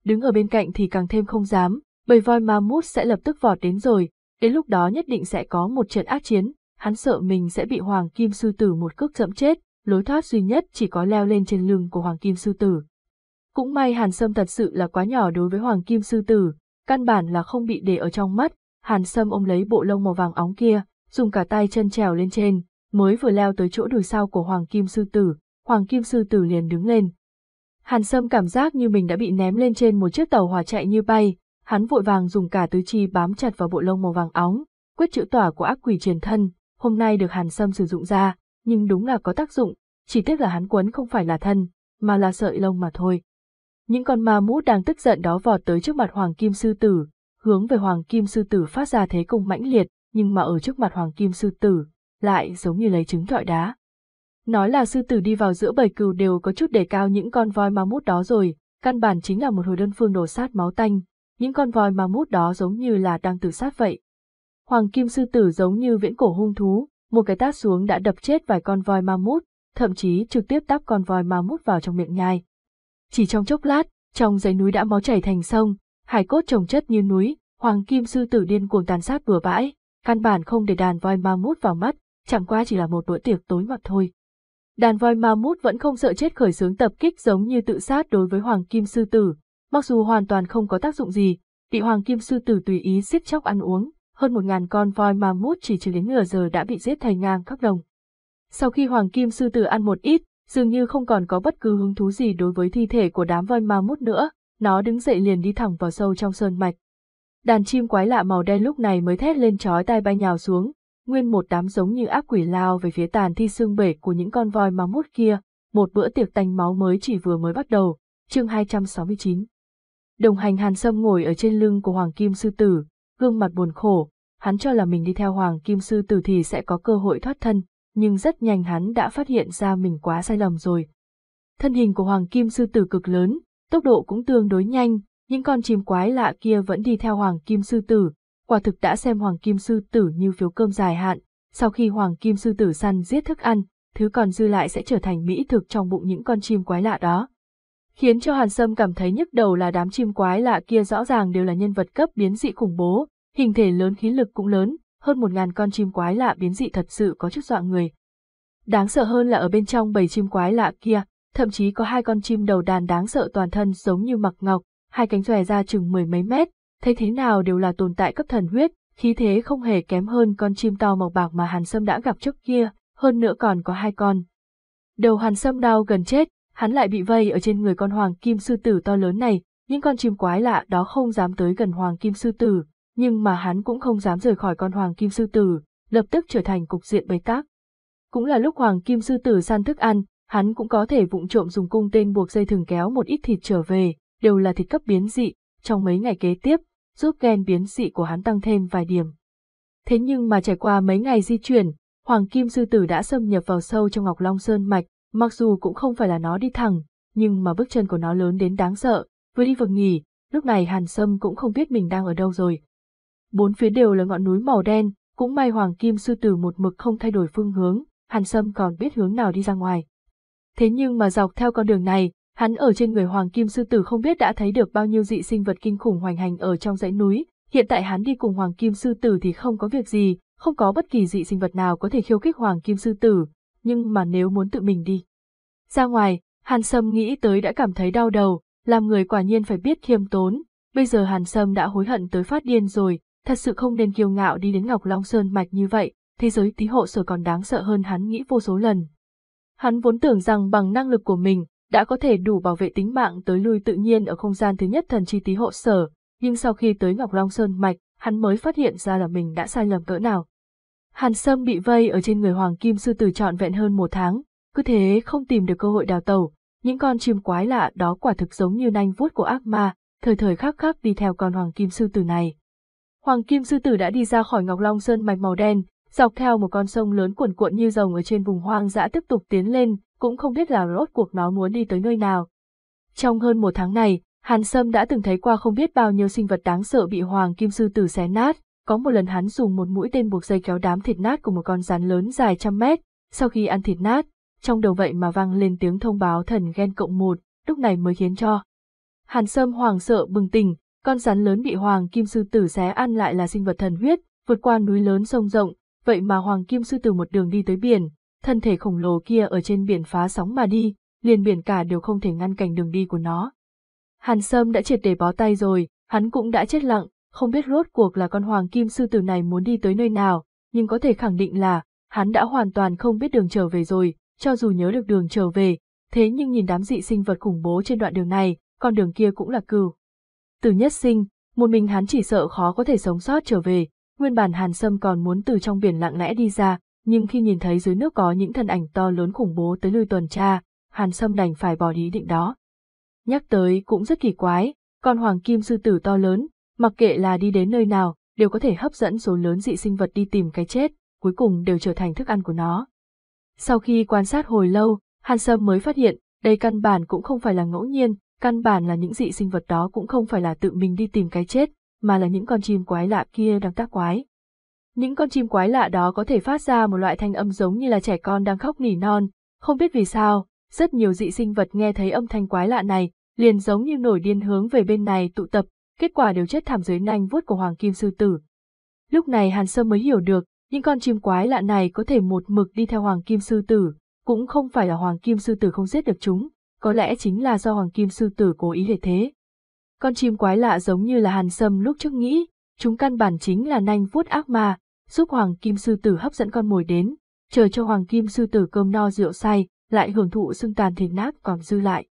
Đứng ở bên cạnh thì càng thêm không dám, bởi voi ma mút sẽ lập tức vọt đến rồi, đến lúc đó nhất định sẽ có một trận ác chiến, hắn sợ mình sẽ bị Hoàng Kim Sư Tử một cước dẫm chết, lối thoát duy nhất chỉ có leo lên trên lưng của Hoàng Kim Sư Tử. Cũng may Hàn Sâm thật sự là quá nhỏ đối với Hoàng Kim Sư Tử, căn bản là không bị để ở trong mắt, hàn sâm ôm lấy bộ lông màu vàng óng kia, dùng cả tay chân trèo lên trên, mới vừa leo tới chỗ đùi sau của Hoàng Kim Sư Tử, Hoàng Kim Sư Tử liền đứng lên. Hàn sâm cảm giác như mình đã bị ném lên trên một chiếc tàu hỏa chạy như bay, hắn vội vàng dùng cả tứ chi bám chặt vào bộ lông màu vàng óng, quyết chữ tỏa của ác quỷ truyền thân, hôm nay được hàn sâm sử dụng ra, nhưng đúng là có tác dụng, chỉ tiếc là hắn quấn không phải là thân, mà là sợi lông mà thôi. Những con ma mút đang tức giận đó vọt tới trước mặt Hoàng Kim Sư Tử, hướng về Hoàng Kim Sư Tử phát ra thế công mãnh liệt, nhưng mà ở trước mặt Hoàng Kim Sư Tử, lại giống như lấy trứng trọi đá. Nói là sư tử đi vào giữa bầy cừu đều có chút đề cao những con voi ma mút đó rồi, căn bản chính là một hồi đơn phương đổ sát máu tanh, những con voi ma mút đó giống như là đang tự sát vậy. Hoàng kim sư tử giống như viễn cổ hung thú, một cái tát xuống đã đập chết vài con voi ma mút, thậm chí trực tiếp tắp con voi ma mút vào trong miệng nhai. Chỉ trong chốc lát, trong dãy núi đã máu chảy thành sông, hải cốt trồng chất như núi, hoàng kim sư tử điên cuồng tàn sát bừa bãi, căn bản không để đàn voi ma mút vào mắt, chẳng qua chỉ là một bữa tiệc tối mặt thôi. Đàn voi ma mút vẫn không sợ chết khởi xướng tập kích giống như tự sát đối với hoàng kim sư tử, mặc dù hoàn toàn không có tác dụng gì, bị hoàng kim sư tử tùy ý giết chóc ăn uống, hơn một ngàn con voi ma mút chỉ chưa đến nửa giờ đã bị giết thành ngang khắp đồng. Sau khi hoàng kim sư tử ăn một ít, dường như không còn có bất cứ hứng thú gì đối với thi thể của đám voi ma mút nữa, nó đứng dậy liền đi thẳng vào sâu trong sơn mạch. Đàn chim quái lạ màu đen lúc này mới thét lên chói tai bay nhào xuống, nguyên một đám giống như ác quỷ lao về phía tàn thi xương bể của những con voi ma mút kia, một bữa tiệc tanh máu mới chỉ vừa mới bắt đầu, chương 269. Đồng hành Hàn Sâm ngồi ở trên lưng của Hoàng Kim Sư Tử, gương mặt buồn khổ, hắn cho là mình đi theo Hoàng Kim Sư Tử thì sẽ có cơ hội thoát thân, nhưng rất nhanh hắn đã phát hiện ra mình quá sai lầm rồi. Thân hình của hoàng kim sư tử cực lớn, tốc độ cũng tương đối nhanh, những con chim quái lạ kia vẫn đi theo hoàng kim sư tử, quả thực đã xem hoàng kim sư tử như phiếu cơm dài hạn, sau khi hoàng kim sư tử săn giết thức ăn, thứ còn dư lại sẽ trở thành mỹ thực trong bụng những con chim quái lạ đó. Khiến cho Hàn Sâm cảm thấy nhức đầu là đám chim quái lạ kia rõ ràng đều là nhân vật cấp biến dị khủng bố, hình thể lớn khí lực cũng lớn, hơn một ngàn con chim quái lạ biến dị thật sự có chút dọa người. Đáng sợ hơn là ở bên trong bầy chim quái lạ kia, thậm chí có hai con chim đầu đàn đáng sợ toàn thân giống như mặc ngọc, hai cánh xòe ra chừng mười mấy mét, thấy thế nào đều là tồn tại cấp thần huyết, khí thế không hề kém hơn con chim to màu bạc mà Hàn Sâm đã gặp trước kia, hơn nữa còn có hai con. Đầu Hàn Sâm đau gần chết, hắn lại bị vây ở trên người con hoàng kim sư tử to lớn này, những con chim quái lạ đó không dám tới gần hoàng kim sư tử, nhưng mà hắn cũng không dám rời khỏi con hoàng kim sư tử, lập tức trở thành cục diện bế tắc. Cũng là lúc hoàng kim sư tử săn thức ăn, hắn cũng có thể vụng trộm dùng cung tên buộc dây thừng kéo một ít thịt trở về, đều là thịt cấp biến dị, trong mấy ngày kế tiếp, giúp gen biến dị của hắn tăng thêm vài điểm. Thế nhưng mà trải qua mấy ngày di chuyển, hoàng kim sư tử đã xâm nhập vào sâu trong ngọc long sơn mạch, mặc dù cũng không phải là nó đi thẳng, nhưng mà bước chân của nó lớn đến đáng sợ, vừa đi vừa nghỉ, lúc này hàn sâm cũng không biết mình đang ở đâu rồi, bốn phía đều là ngọn núi màu đen, cũng may hoàng kim sư tử một mực không thay đổi phương hướng, Hàn Sâm còn biết hướng nào đi ra ngoài. Thế nhưng mà dọc theo con đường này, hắn ở trên người hoàng kim sư tử không biết đã thấy được bao nhiêu dị sinh vật kinh khủng hoành hành ở trong dãy núi, hiện tại hắn đi cùng hoàng kim sư tử thì không có việc gì, không có bất kỳ dị sinh vật nào có thể khiêu khích hoàng kim sư tử, nhưng mà nếu muốn tự mình đi. Ra ngoài, Hàn Sâm nghĩ tới đã cảm thấy đau đầu, làm người quả nhiên phải biết khiêm tốn, bây giờ Hàn Sâm đã hối hận tới phát điên rồi, Thật sự không nên kiêu ngạo đi đến Ngọc Long Sơn Mạch như vậy, thế giới tí hộ sở còn đáng sợ hơn hắn nghĩ vô số lần. Hắn vốn tưởng rằng bằng năng lực của mình, đã có thể đủ bảo vệ tính mạng tới lui tự nhiên ở không gian thứ nhất thần chi tí hộ sở, nhưng sau khi tới Ngọc Long Sơn Mạch, hắn mới phát hiện ra là mình đã sai lầm cỡ nào. Hàn Sâm bị vây ở trên người Hoàng Kim Sư Tử trọn vẹn hơn một tháng, cứ thế không tìm được cơ hội đào tẩu, những con chim quái lạ đó quả thực giống như nanh vuốt của ác ma, thời thời khắc khắc đi theo con Hoàng Kim Sư Tử này. Hoàng Kim Sư Tử đã đi ra khỏi Ngọc Long Sơn mạch màu đen, dọc theo một con sông lớn cuồn cuộn như rồng ở trên vùng hoang dã tiếp tục tiến lên, cũng không biết là rốt cuộc nó muốn đi tới nơi nào. Trong hơn một tháng này, Hàn Sâm đã từng thấy qua không biết bao nhiêu sinh vật đáng sợ bị Hoàng Kim Sư Tử xé nát, có một lần hắn dùng một mũi tên buộc dây kéo đám thịt nát của một con rắn lớn dài trăm mét, sau khi ăn thịt nát, trong đầu vậy mà vang lên tiếng thông báo thần ghen cộng một, lúc này mới khiến cho. Hàn Sâm hoàng sợ bừng tỉnh, con rắn lớn bị hoàng kim sư tử xé ăn lại là sinh vật thần huyết, vượt qua núi lớn sông rộng, vậy mà hoàng kim sư tử một đường đi tới biển, thân thể khổng lồ kia ở trên biển phá sóng mà đi, liền biển cả đều không thể ngăn cản đường đi của nó. Hàn Sâm đã triệt để bó tay rồi, hắn cũng đã chết lặng, không biết rốt cuộc là con hoàng kim sư tử này muốn đi tới nơi nào, nhưng có thể khẳng định là, hắn đã hoàn toàn không biết đường trở về rồi, cho dù nhớ được đường trở về, thế nhưng nhìn đám dị sinh vật khủng bố trên đoạn đường này, con đường kia cũng là cừu. Từ nhất sinh, một mình hắn chỉ sợ khó có thể sống sót trở về, nguyên bản hàn sâm còn muốn từ trong biển lặng lẽ đi ra, nhưng khi nhìn thấy dưới nước có những thân ảnh to lớn khủng bố tới lui tuần tra, hàn sâm đành phải bỏ ý định đó. Nhắc tới cũng rất kỳ quái, con hoàng kim sư tử to lớn, mặc kệ là đi đến nơi nào, đều có thể hấp dẫn số lớn dị sinh vật đi tìm cái chết, cuối cùng đều trở thành thức ăn của nó. Sau khi quan sát hồi lâu, Hàn Sâm mới phát hiện, đây căn bản cũng không phải là ngẫu nhiên, căn bản là những dị sinh vật đó cũng không phải là tự mình đi tìm cái chết, mà là những con chim quái lạ kia đang tác quái. Những con chim quái lạ đó có thể phát ra một loại thanh âm giống như là trẻ con đang khóc nỉ non, không biết vì sao, rất nhiều dị sinh vật nghe thấy âm thanh quái lạ này, liền giống như nổi điên hướng về bên này tụ tập, kết quả đều chết thảm dưới nanh vuốt của Hoàng Kim Sư Tử. Lúc này Hàn Sơ mới hiểu được, những con chim quái lạ này có thể một mực đi theo Hoàng Kim Sư Tử, cũng không phải là Hoàng Kim Sư Tử không giết được chúng, có lẽ chính là do Hoàng Kim Sư Tử cố ý để thế. Con chim quái lạ giống như là Hàn Sâm lúc trước nghĩ, chúng căn bản chính là nanh vuốt ác ma, giúp Hoàng Kim Sư Tử hấp dẫn con mồi đến, chờ cho Hoàng Kim Sư Tử cơm no rượu say, lại hưởng thụ xương tàn thịt nát còn dư lại.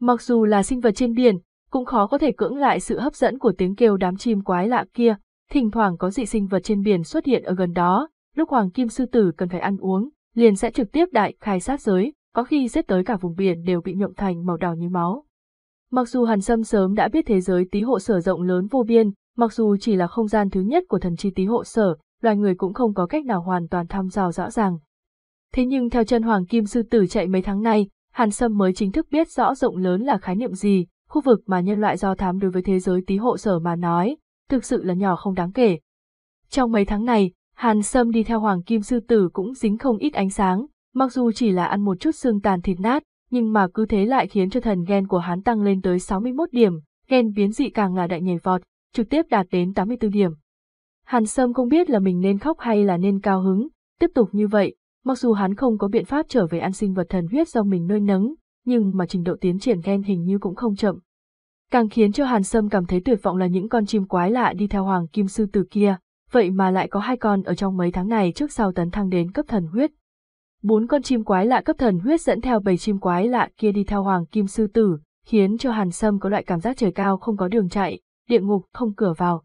Mặc dù là sinh vật trên biển, cũng khó có thể cưỡng lại sự hấp dẫn của tiếng kêu đám chim quái lạ kia, thỉnh thoảng có dị sinh vật trên biển xuất hiện ở gần đó, lúc Hoàng Kim Sư Tử cần phải ăn uống, liền sẽ trực tiếp đại khai sát giới, có khi giết tới cả vùng biển đều bị nhuộm thành màu đỏ như máu. Mặc dù Hàn Sâm sớm đã biết thế giới tí hộ sở rộng lớn vô biên, mặc dù chỉ là không gian thứ nhất của thần chi tí hộ sở, loài người cũng không có cách nào hoàn toàn thăm dò rõ ràng. Thế nhưng theo chân Hoàng Kim Sư Tử chạy mấy tháng nay, Hàn Sâm mới chính thức biết rõ rộng lớn là khái niệm gì, khu vực mà nhân loại do thám đối với thế giới tí hộ sở mà nói, thực sự là nhỏ không đáng kể. Trong mấy tháng này, Hàn Sâm đi theo Hoàng Kim Sư Tử cũng dính không ít ánh sáng, Mặc dù chỉ là ăn một chút xương tàn thịt nát, nhưng mà cứ thế lại khiến cho thần ghen của hắn tăng lên tới 61 điểm, ghen biến dị càng là đại nhảy vọt, trực tiếp đạt đến 84 điểm. Hàn Sâm không biết là mình nên khóc hay là nên cao hứng, tiếp tục như vậy, mặc dù hắn không có biện pháp trở về ăn sinh vật thần huyết do mình nơi nấng, nhưng mà trình độ tiến triển ghen hình như cũng không chậm. Càng khiến cho Hàn Sâm cảm thấy tuyệt vọng là những con chim quái lạ đi theo hoàng kim sư từ kia, vậy mà lại có hai con ở trong mấy tháng này trước sau tấn thăng đến cấp thần huyết, Bốn con chim quái lạ cấp thần huyết dẫn theo bầy chim quái lạ kia đi theo hoàng kim sư tử, khiến cho Hàn Sâm có loại cảm giác trời cao không có đường chạy, địa ngục không cửa vào.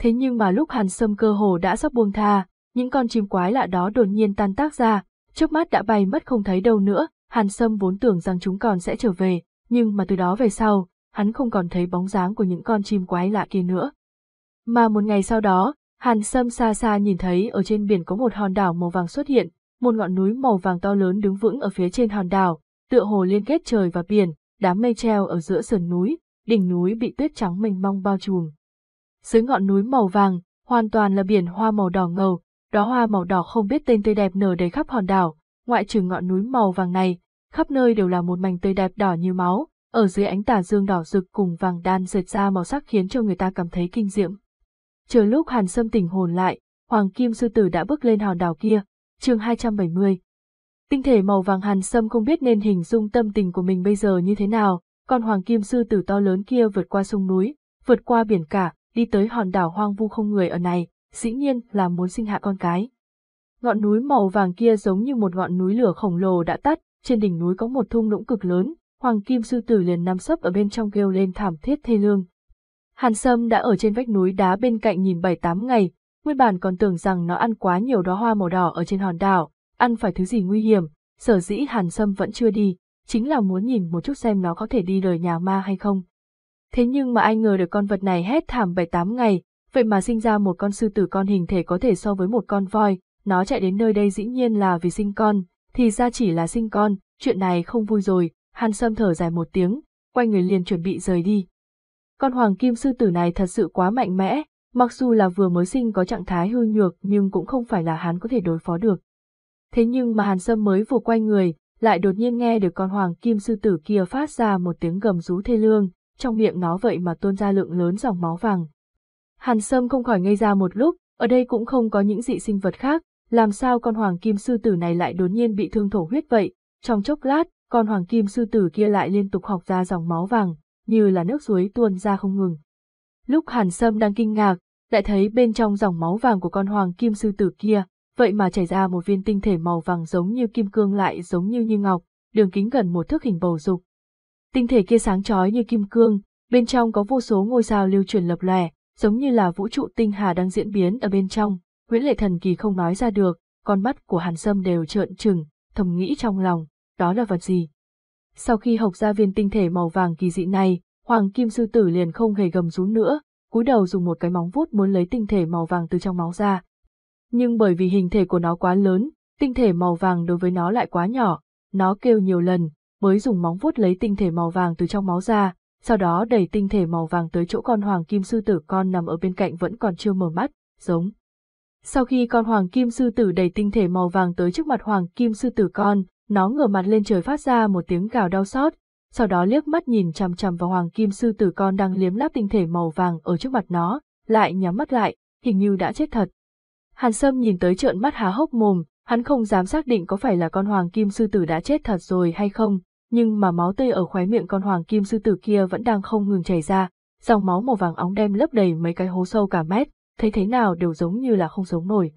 Thế nhưng mà lúc Hàn Sâm cơ hồ đã sắp buông tha, những con chim quái lạ đó đột nhiên tan tác ra, chớp mắt đã bay mất không thấy đâu nữa, Hàn Sâm vốn tưởng rằng chúng còn sẽ trở về, nhưng mà từ đó về sau, hắn không còn thấy bóng dáng của những con chim quái lạ kia nữa. Mà một ngày sau đó, Hàn Sâm xa xa nhìn thấy ở trên biển có một hòn đảo màu vàng xuất hiện, một ngọn núi màu vàng to lớn đứng vững ở phía trên hòn đảo, tựa hồ liên kết trời và biển, đám mây treo ở giữa sườn núi, đỉnh núi bị tuyết trắng mênh mông bao trùm. Dưới ngọn núi màu vàng, hoàn toàn là biển hoa màu đỏ ngầu, đó hoa màu đỏ không biết tên tươi đẹp nở đầy khắp hòn đảo, ngoại trừ ngọn núi màu vàng này, khắp nơi đều là một mảnh tươi đẹp đỏ như máu, ở dưới ánh tà dương đỏ rực cùng vàng đan dệt ra màu sắc khiến cho người ta cảm thấy kinh diễm. Chờ lúc Hàn Sâm tỉnh hồn lại, Hoàng Kim Sư Tử đã bước lên hòn đảo kia, chương 270. Tinh thể màu vàng hàn sâm không biết nên hình dung tâm tình của mình bây giờ như thế nào, con hoàng kim sư tử to lớn kia vượt qua sông núi, vượt qua biển cả, đi tới hòn đảo hoang vu không người ở này, dĩ nhiên là muốn sinh hạ con cái. Ngọn núi màu vàng kia giống như một ngọn núi lửa khổng lồ đã tắt, trên đỉnh núi có một thung lũng cực lớn, hoàng kim sư tử liền nằm sấp ở bên trong kêu lên thảm thiết thê lương. Hàn Sâm đã ở trên vách núi đá bên cạnh nhìn bảy tám ngày, nguyên bản còn tưởng rằng nó ăn quá nhiều đóa hoa màu đỏ ở trên hòn đảo, ăn phải thứ gì nguy hiểm, sở dĩ Hàn Sâm vẫn chưa đi, chính là muốn nhìn một chút xem nó có thể đi đời nhà ma hay không. Thế nhưng mà ai ngờ được con vật này hét thảm 7-8 ngày, vậy mà sinh ra một con sư tử con hình thể có thể so với một con voi, nó chạy đến nơi đây dĩ nhiên là vì sinh con, thì ra chỉ là sinh con, chuyện này không vui rồi, Hàn Sâm thở dài một tiếng, quay người liền chuẩn bị rời đi. Con hoàng kim sư tử này thật sự quá mạnh mẽ, Mặc dù là vừa mới sinh có trạng thái hư nhược nhưng cũng không phải là hắn có thể đối phó được. Thế nhưng mà Hàn Sâm mới vừa quay người, lại đột nhiên nghe được con hoàng kim sư tử kia phát ra một tiếng gầm rú thê lương, trong miệng nó vậy mà tuôn ra lượng lớn dòng máu vàng. Hàn Sâm không khỏi ngây ra một lúc, ở đây cũng không có những dị sinh vật khác, làm sao con hoàng kim sư tử này lại đột nhiên bị thương thổ huyết vậy? Trong chốc lát, con hoàng kim sư tử kia lại liên tục học ra dòng máu vàng, như là nước suối tuôn ra không ngừng. Lúc Hàn Sâm đang kinh ngạc, lại thấy bên trong dòng máu vàng của con hoàng kim sư tử kia, vậy mà chảy ra một viên tinh thể màu vàng giống như kim cương lại giống như như ngọc, đường kính gần một thước hình bầu dục. Tinh thể kia sáng chói như kim cương, bên trong có vô số ngôi sao lưu chuyển lập lòe, giống như là vũ trụ tinh hà đang diễn biến ở bên trong, Nguyễn Lệ Thần Kỳ không nói ra được, con mắt của Hàn Sâm đều trợn trừng, thầm nghĩ trong lòng, đó là vật gì? Sau khi học ra viên tinh thể màu vàng kỳ dị này, Hoàng Kim Sư Tử liền không hề gầm rú nữa, cúi đầu dùng một cái móng vuốt muốn lấy tinh thể màu vàng từ trong máu ra. Nhưng bởi vì hình thể của nó quá lớn, tinh thể màu vàng đối với nó lại quá nhỏ, nó kêu nhiều lần, mới dùng móng vuốt lấy tinh thể màu vàng từ trong máu ra, sau đó đẩy tinh thể màu vàng tới chỗ con hoàng kim sư tử con nằm ở bên cạnh vẫn còn chưa mở mắt, giống. Sau khi con hoàng kim sư tử đẩy tinh thể màu vàng tới trước mặt hoàng kim sư tử con, nó ngửa mặt lên trời phát ra một tiếng gào đau xót, sau đó liếc mắt nhìn chằm chằm vào hoàng kim sư tử con đang liếm láp tinh thể màu vàng ở trước mặt nó, lại nhắm mắt lại, hình như đã chết thật. Hàn Sâm nhìn tới trợn mắt há hốc mồm, hắn không dám xác định có phải là con hoàng kim sư tử đã chết thật rồi hay không, nhưng mà máu tươi ở khóe miệng con hoàng kim sư tử kia vẫn đang không ngừng chảy ra, dòng máu màu vàng óng đem lấp đầy mấy cái hố sâu cả mét, thấy thế nào đều giống như là không sống nổi.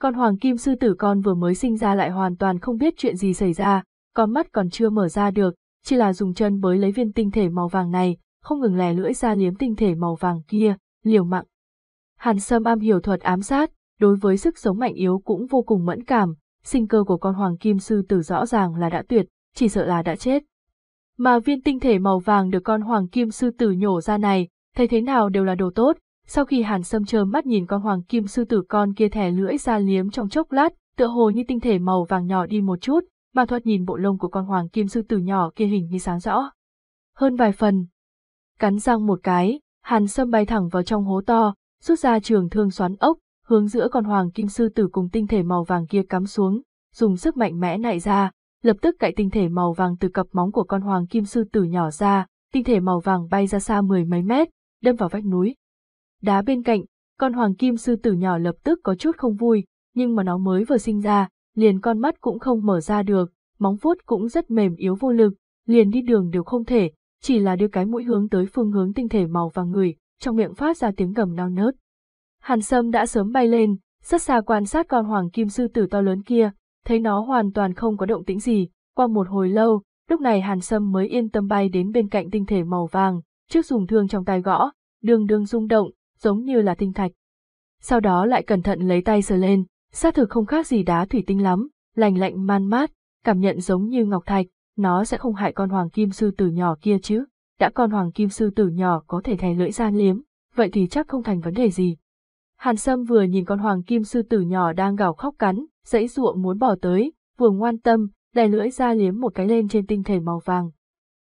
Con hoàng kim sư tử con vừa mới sinh ra lại hoàn toàn không biết chuyện gì xảy ra, con mắt còn chưa mở ra được, chỉ là dùng chân bới lấy viên tinh thể màu vàng này, không ngừng lè lưỡi ra liếm tinh thể màu vàng kia, liều mạng. Hàn Sâm am hiểu thuật ám sát, đối với sức sống mạnh yếu cũng vô cùng mẫn cảm, sinh cơ của con hoàng kim sư tử rõ ràng là đã tuyệt, chỉ sợ là đã chết. Mà viên tinh thể màu vàng được con hoàng kim sư tử nhổ ra này, thấy thế nào đều là đồ tốt, sau khi Hàn Sâm trơ mắt nhìn con hoàng kim sư tử con kia thẻ lưỡi ra liếm trong chốc lát, tựa hồ như tinh thể màu vàng nhỏ đi một chút, Ma thoạt nhìn bộ lông của con hoàng kim sư Tử nhỏ kia hình như sáng rõ. Hơn vài phần. Cắn răng một cái, hàn sâm bay thẳng vào trong hố to, rút ra trường thương xoắn ốc, hướng giữa con hoàng kim sư tử cùng tinh thể màu vàng kia cắm xuống, dùng sức mạnh mẽ nại ra, lập tức cạy tinh thể màu vàng từ cặp móng của con hoàng kim sư tử nhỏ ra, tinh thể màu vàng bay ra xa mười mấy mét, đâm vào vách núi. Đá bên cạnh, con hoàng kim sư tử nhỏ lập tức có chút không vui, nhưng mà nó mới vừa sinh ra, liền con mắt cũng không mở ra được, móng vuốt cũng rất mềm yếu vô lực, liền đi đường đều không thể, chỉ là đưa cái mũi hướng tới phương hướng tinh thể màu vàng người, trong miệng phát ra tiếng gầm nao nớt. Hàn Sâm đã sớm bay lên, rất xa quan sát con hoàng kim sư tử to lớn kia, thấy nó hoàn toàn không có động tĩnh gì, qua một hồi lâu, lúc này Hàn Sâm mới yên tâm bay đến bên cạnh tinh thể màu vàng, trước dùng thương trong tay gõ, đường đường rung động, giống như là tinh thạch. Sau đó lại cẩn thận lấy tay sờ lên, xác thực không khác gì đá thủy tinh lắm, lành lạnh man mát, cảm nhận giống như ngọc thạch, nó sẽ không hại con hoàng kim sư tử nhỏ kia chứ. Đã con hoàng kim sư tử nhỏ có thể thè lưỡi ra liếm, vậy thì chắc không thành vấn đề gì. Hàn Sâm vừa nhìn con hoàng kim sư tử nhỏ đang gào khóc cắn, dãy ruộng muốn bỏ tới, vừa ngoan tâm, đè lưỡi ra liếm một cái lên trên tinh thể màu vàng.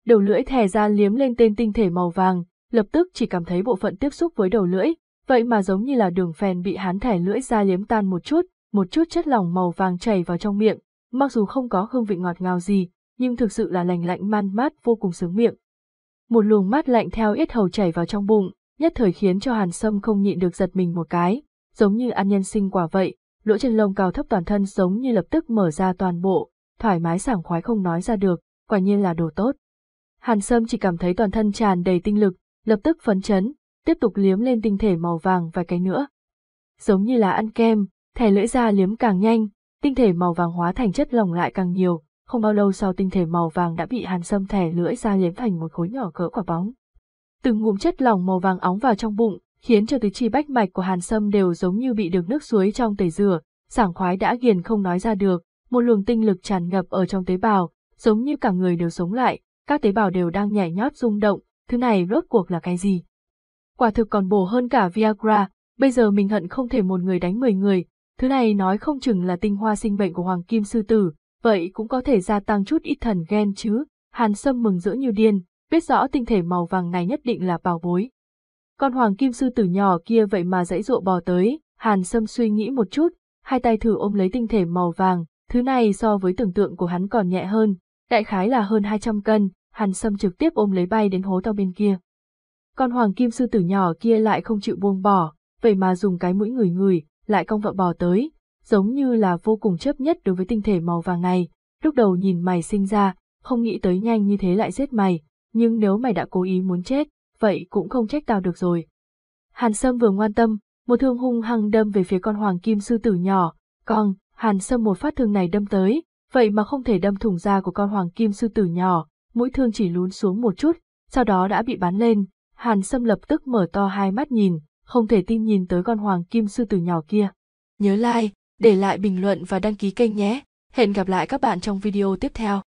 Đầu lưỡi thè ra liếm lên tên tinh thể màu vàng, lập tức chỉ cảm thấy bộ phận tiếp xúc với đầu lưỡi, vậy mà giống như là đường phèn bị hắn thẻ lưỡi ra liếm tan một chút, một chút chất lỏng màu vàng chảy vào trong miệng, mặc dù không có hương vị ngọt ngào gì, nhưng thực sự là lành lạnh man mát vô cùng sướng miệng. Một luồng mát lạnh theo yết hầu chảy vào trong bụng, nhất thời khiến cho Hàn Sâm không nhịn được giật mình một cái, giống như ăn nhân sinh quả vậy, lỗ chân lông cao thấp toàn thân giống như lập tức mở ra toàn bộ, thoải mái sảng khoái không nói ra được, quả nhiên là đồ tốt. Hàn Sâm chỉ cảm thấy toàn thân tràn đầy tinh lực, lập tức phấn chấn, tiếp tục liếm lên tinh thể màu vàng vài cái nữa. Giống như là ăn kem, thẻ lưỡi ra liếm càng nhanh, tinh thể màu vàng hóa thành chất lỏng lại càng nhiều, không bao lâu sau tinh thể màu vàng đã bị hàn sâm thẻ lưỡi ra liếm thành một khối nhỏ cỡ quả bóng. Từng ngụm chất lỏng màu vàng óng vào trong bụng, khiến cho tứ chi bách mạch của hàn sâm đều giống như bị được nước suối trong tẩy rửa, sảng khoái đã ghiền không nói ra được, một luồng tinh lực tràn ngập ở trong tế bào, giống như cả người đều sống lại, các tế bào đều đang nhảy nhót rung động, thứ này rốt cuộc là cái gì? quả thực còn bổ hơn cả Viagra, bây giờ mình hận không thể một người đánh mười người, thứ này nói không chừng là tinh hoa sinh bệnh của Hoàng Kim Sư Tử, vậy cũng có thể gia tăng chút ít thần ghen chứ, Hàn Sâm mừng rỡ như điên, biết rõ tinh thể màu vàng này nhất định là bảo bối. Con Hoàng Kim Sư Tử nhỏ kia vậy mà dãy dụa bò tới, Hàn Sâm suy nghĩ một chút, hai tay thử ôm lấy tinh thể màu vàng, thứ này so với tưởng tượng của hắn còn nhẹ hơn, đại khái là hơn 200 cân, Hàn Sâm trực tiếp ôm lấy bay đến hố to bên kia con hoàng kim sư tử nhỏ kia lại không chịu buông bỏ, vậy mà dùng cái mũi người người, lại cong vợ bò tới, giống như là vô cùng chấp nhất đối với tinh thể màu vàng này. Lúc đầu nhìn mày sinh ra, không nghĩ tới nhanh như thế lại giết mày, nhưng nếu mày đã cố ý muốn chết, vậy cũng không trách tao được rồi. Hàn Sâm vừa ngoan tâm, một thương hung hăng đâm về phía con hoàng kim sư tử nhỏ, con, Hàn Sâm một phát thương này đâm tới, vậy mà không thể đâm thủng da của con hoàng kim sư tử nhỏ, mũi thương chỉ lún xuống một chút, sau đó đã bị bắn lên, Hàn Sâm lập tức mở to hai mắt nhìn, không thể tin nhìn tới con hoàng kim sư tử nhỏ kia. Nhớ like, để lại bình luận và đăng ký kênh nhé. Hẹn gặp lại các bạn trong video tiếp theo.